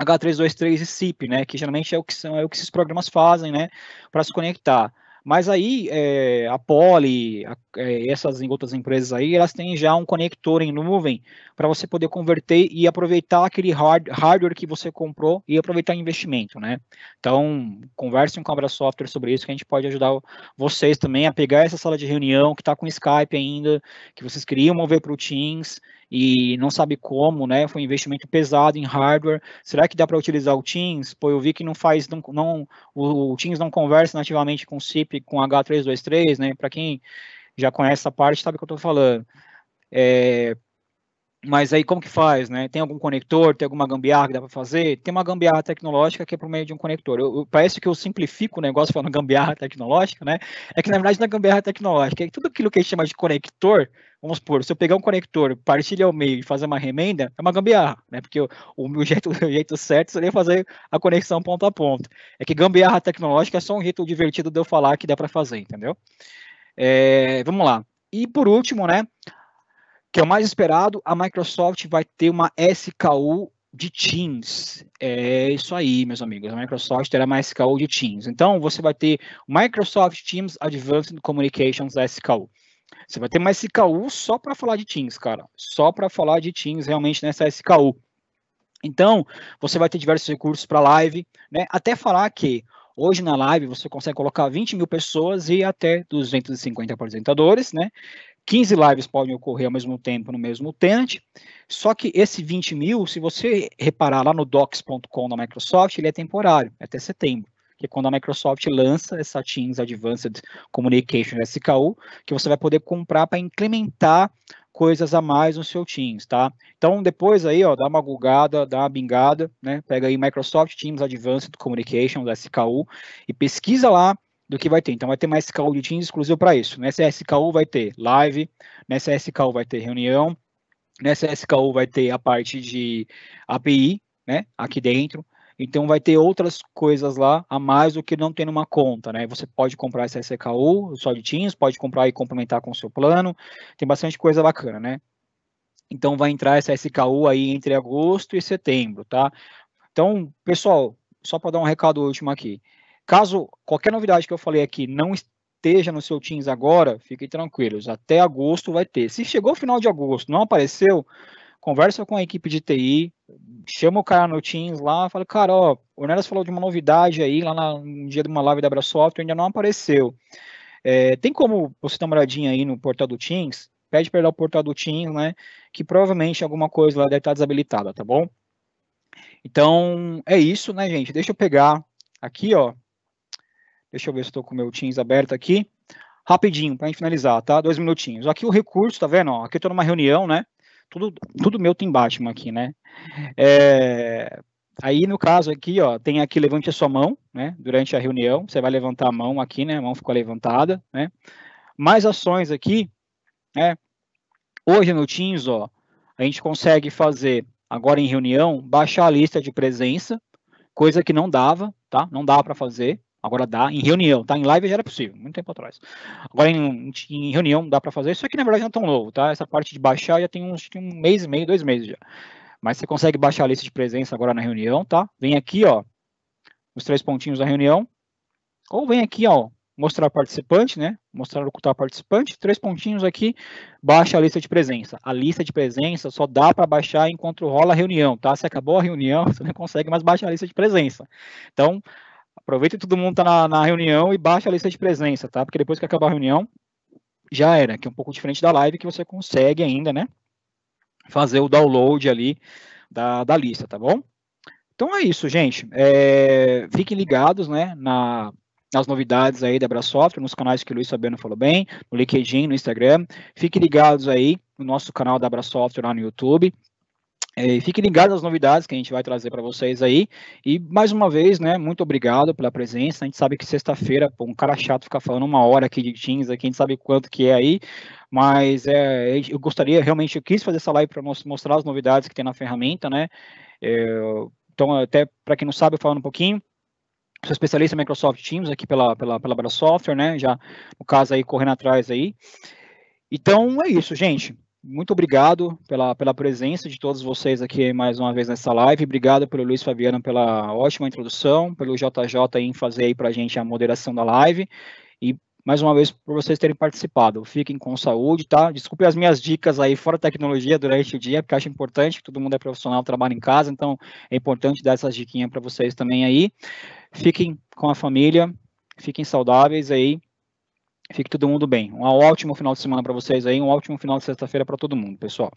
H323 e SIP, né? Que geralmente é o que são, é o que esses programas fazem, né? Para se conectar. Mas aí é, a Poly, a, é, essas outras empresas aí, elas têm já um conector em nuvem para você poder converter e aproveitar aquele hard, hardware que você comprou e aproveitar o investimento, né? Então, conversem com a Abra Software sobre isso, que a gente pode ajudar vocês também a pegar essa sala de reunião que está com Skype ainda, que vocês queriam mover para o Teams e não sabe como, né? Foi um investimento pesado em hardware. Será que dá para utilizar o Teams? Pô, eu vi que não faz, não, não o, o Teams não conversa nativamente com o SIP, com H323, né? Para quem já conhece essa parte, sabe o que eu estou falando. É, mas aí como que faz, né? Tem algum conector, tem alguma gambiarra que dá para fazer? Tem uma gambiarra tecnológica que é por meio de um conector. Eu, parece que eu simplifico o negócio falando gambiarra tecnológica, né? É que na verdade na é gambiarra tecnológica é tudo aquilo que a gente chama de conector, vamos supor, se eu pegar um conector, partir ele ao meio e fazer uma remenda, é uma gambiarra, né? Porque o, o, jeito, o jeito certo seria fazer a conexão ponto a ponto. É que gambiarra tecnológica é só um jeito divertido de eu falar que dá para fazer, entendeu? É, vamos lá. E por último, né, que é o mais esperado, a Microsoft vai ter uma SKU de Teams. É isso aí, meus amigos. A Microsoft terá uma SKU de Teams. Então, você vai ter Microsoft Teams Advanced Communications SKU. Você vai ter uma SKU só para falar de Teams, cara. Só para falar de Teams realmente nessa SKU. Então, você vai ter diversos recursos para live, né? Até falar que hoje na live você consegue colocar 20 mil pessoas e até 250 apresentadores, né? 15 lives podem ocorrer ao mesmo tempo no mesmo tenant, só que esse 20 mil, se você reparar lá no docs.com da Microsoft, ele é temporário, é até setembro, que é quando a Microsoft lança essa Teams Advanced Communication SKU, que você vai poder comprar para incrementar coisas a mais no seu Teams, tá? Então, depois aí, ó, dá uma gulgada, dá uma bingada, né? Pega aí Microsoft Teams Advanced Communication, SKU, e pesquisa lá do que vai ter. Então vai ter uma SKU de Teams exclusivo para isso. Nessa SKU vai ter live, nessa SKU vai ter reunião, nessa SKU vai ter a parte de API, né, aqui dentro. Então vai ter outras coisas lá a mais do que não tem numa conta, né? Você pode comprar essa SKU só de Teams, pode comprar e complementar com o seu plano. Tem bastante coisa bacana, né? Então vai entrar essa SKU aí entre agosto e setembro, tá? Então, pessoal, só para dar um recado último aqui. Caso qualquer novidade que eu falei aqui não esteja no seu Teams agora, fiquem tranquilos, até agosto vai ter. Se chegou final de agosto, não apareceu, conversa com a equipe de TI, chama o cara no Teams lá, fala, cara, ó, o Nelas falou de uma novidade aí, lá no dia de uma live da Abrasoft, ainda não apareceu. É, tem como você dar uma olhadinha aí no portal do Teams? Pede para olhar o portal do Teams, né, que provavelmente alguma coisa lá deve estar desabilitada, tá bom? Então, é isso, né, gente? Deixa eu pegar aqui, ó, Deixa eu ver se estou com o meu Teams aberto aqui. Rapidinho, para finalizar, tá? Dois minutinhos. Aqui o recurso, tá vendo? Ó, aqui eu estou numa reunião, né? Tudo, tudo meu tem Batman aqui, né? É, aí, no caso aqui, ó, tem aqui levante a sua mão, né? Durante a reunião, você vai levantar a mão aqui, né? A mão ficou levantada, né? Mais ações aqui, né? Hoje no Teams, ó, a gente consegue fazer, agora em reunião, baixar a lista de presença, coisa que não dava, tá? Não dava para fazer. Agora dá em reunião, tá? Em live já era possível, muito tempo atrás. Agora em, em reunião dá para fazer. Isso aqui na verdade não é tão novo, tá? Essa parte de baixar já tem uns um mês e meio, dois meses já. Mas você consegue baixar a lista de presença agora na reunião, tá? Vem aqui, ó, os três pontinhos da reunião. Ou vem aqui, ó, mostrar participante, né? Mostrar ocultar participante. Três pontinhos aqui, baixa a lista de presença. A lista de presença só dá para baixar enquanto rola a reunião, tá? Se acabou a reunião, você não consegue mais baixar a lista de presença. Então, Aproveita que todo mundo tá na, na, reunião e baixa a lista de presença, tá? Porque depois que acabar a reunião, já era, que é um pouco diferente da live que você consegue ainda, né? Fazer o download ali da, da lista, tá bom? Então é isso, gente. É, fiquem ligados, né, na, nas novidades aí da Abrasoft, nos canais que o Luiz Sabino falou bem, no LinkedIn, no Instagram. Fiquem ligados aí no nosso canal da Abrasoft lá no YouTube. É, fique ligado às novidades que a gente vai trazer para vocês aí. E mais uma vez, né, muito obrigado pela presença. A gente sabe que sexta-feira, um cara chato ficar falando uma hora aqui de jeans, aqui a gente sabe quanto que é aí. Mas é, eu gostaria realmente, eu quis fazer essa live para mostrar as novidades que tem na ferramenta, né? É, então, até para quem não sabe, eu falando um pouquinho. Sou especialista em Microsoft Teams aqui pela pela pela Bra Software, né? Já no caso aí correndo atrás aí. Então é isso, gente muito obrigado pela, pela presença de todos vocês aqui mais uma vez nessa live. Obrigado pelo Luiz Fabiano pela ótima introdução, pelo JJ em fazer aí para a gente a moderação da live. E mais uma vez por vocês terem participado. Fiquem com saúde, tá? Desculpe as minhas dicas aí fora tecnologia durante o dia, porque acho importante, todo mundo é profissional, trabalha em casa, então é importante dar essas diquinhas para vocês também aí. Fiquem com a família, fiquem saudáveis aí Fique todo mundo bem. Um ótimo final de semana para vocês aí, um ótimo final de sexta-feira para todo mundo, pessoal.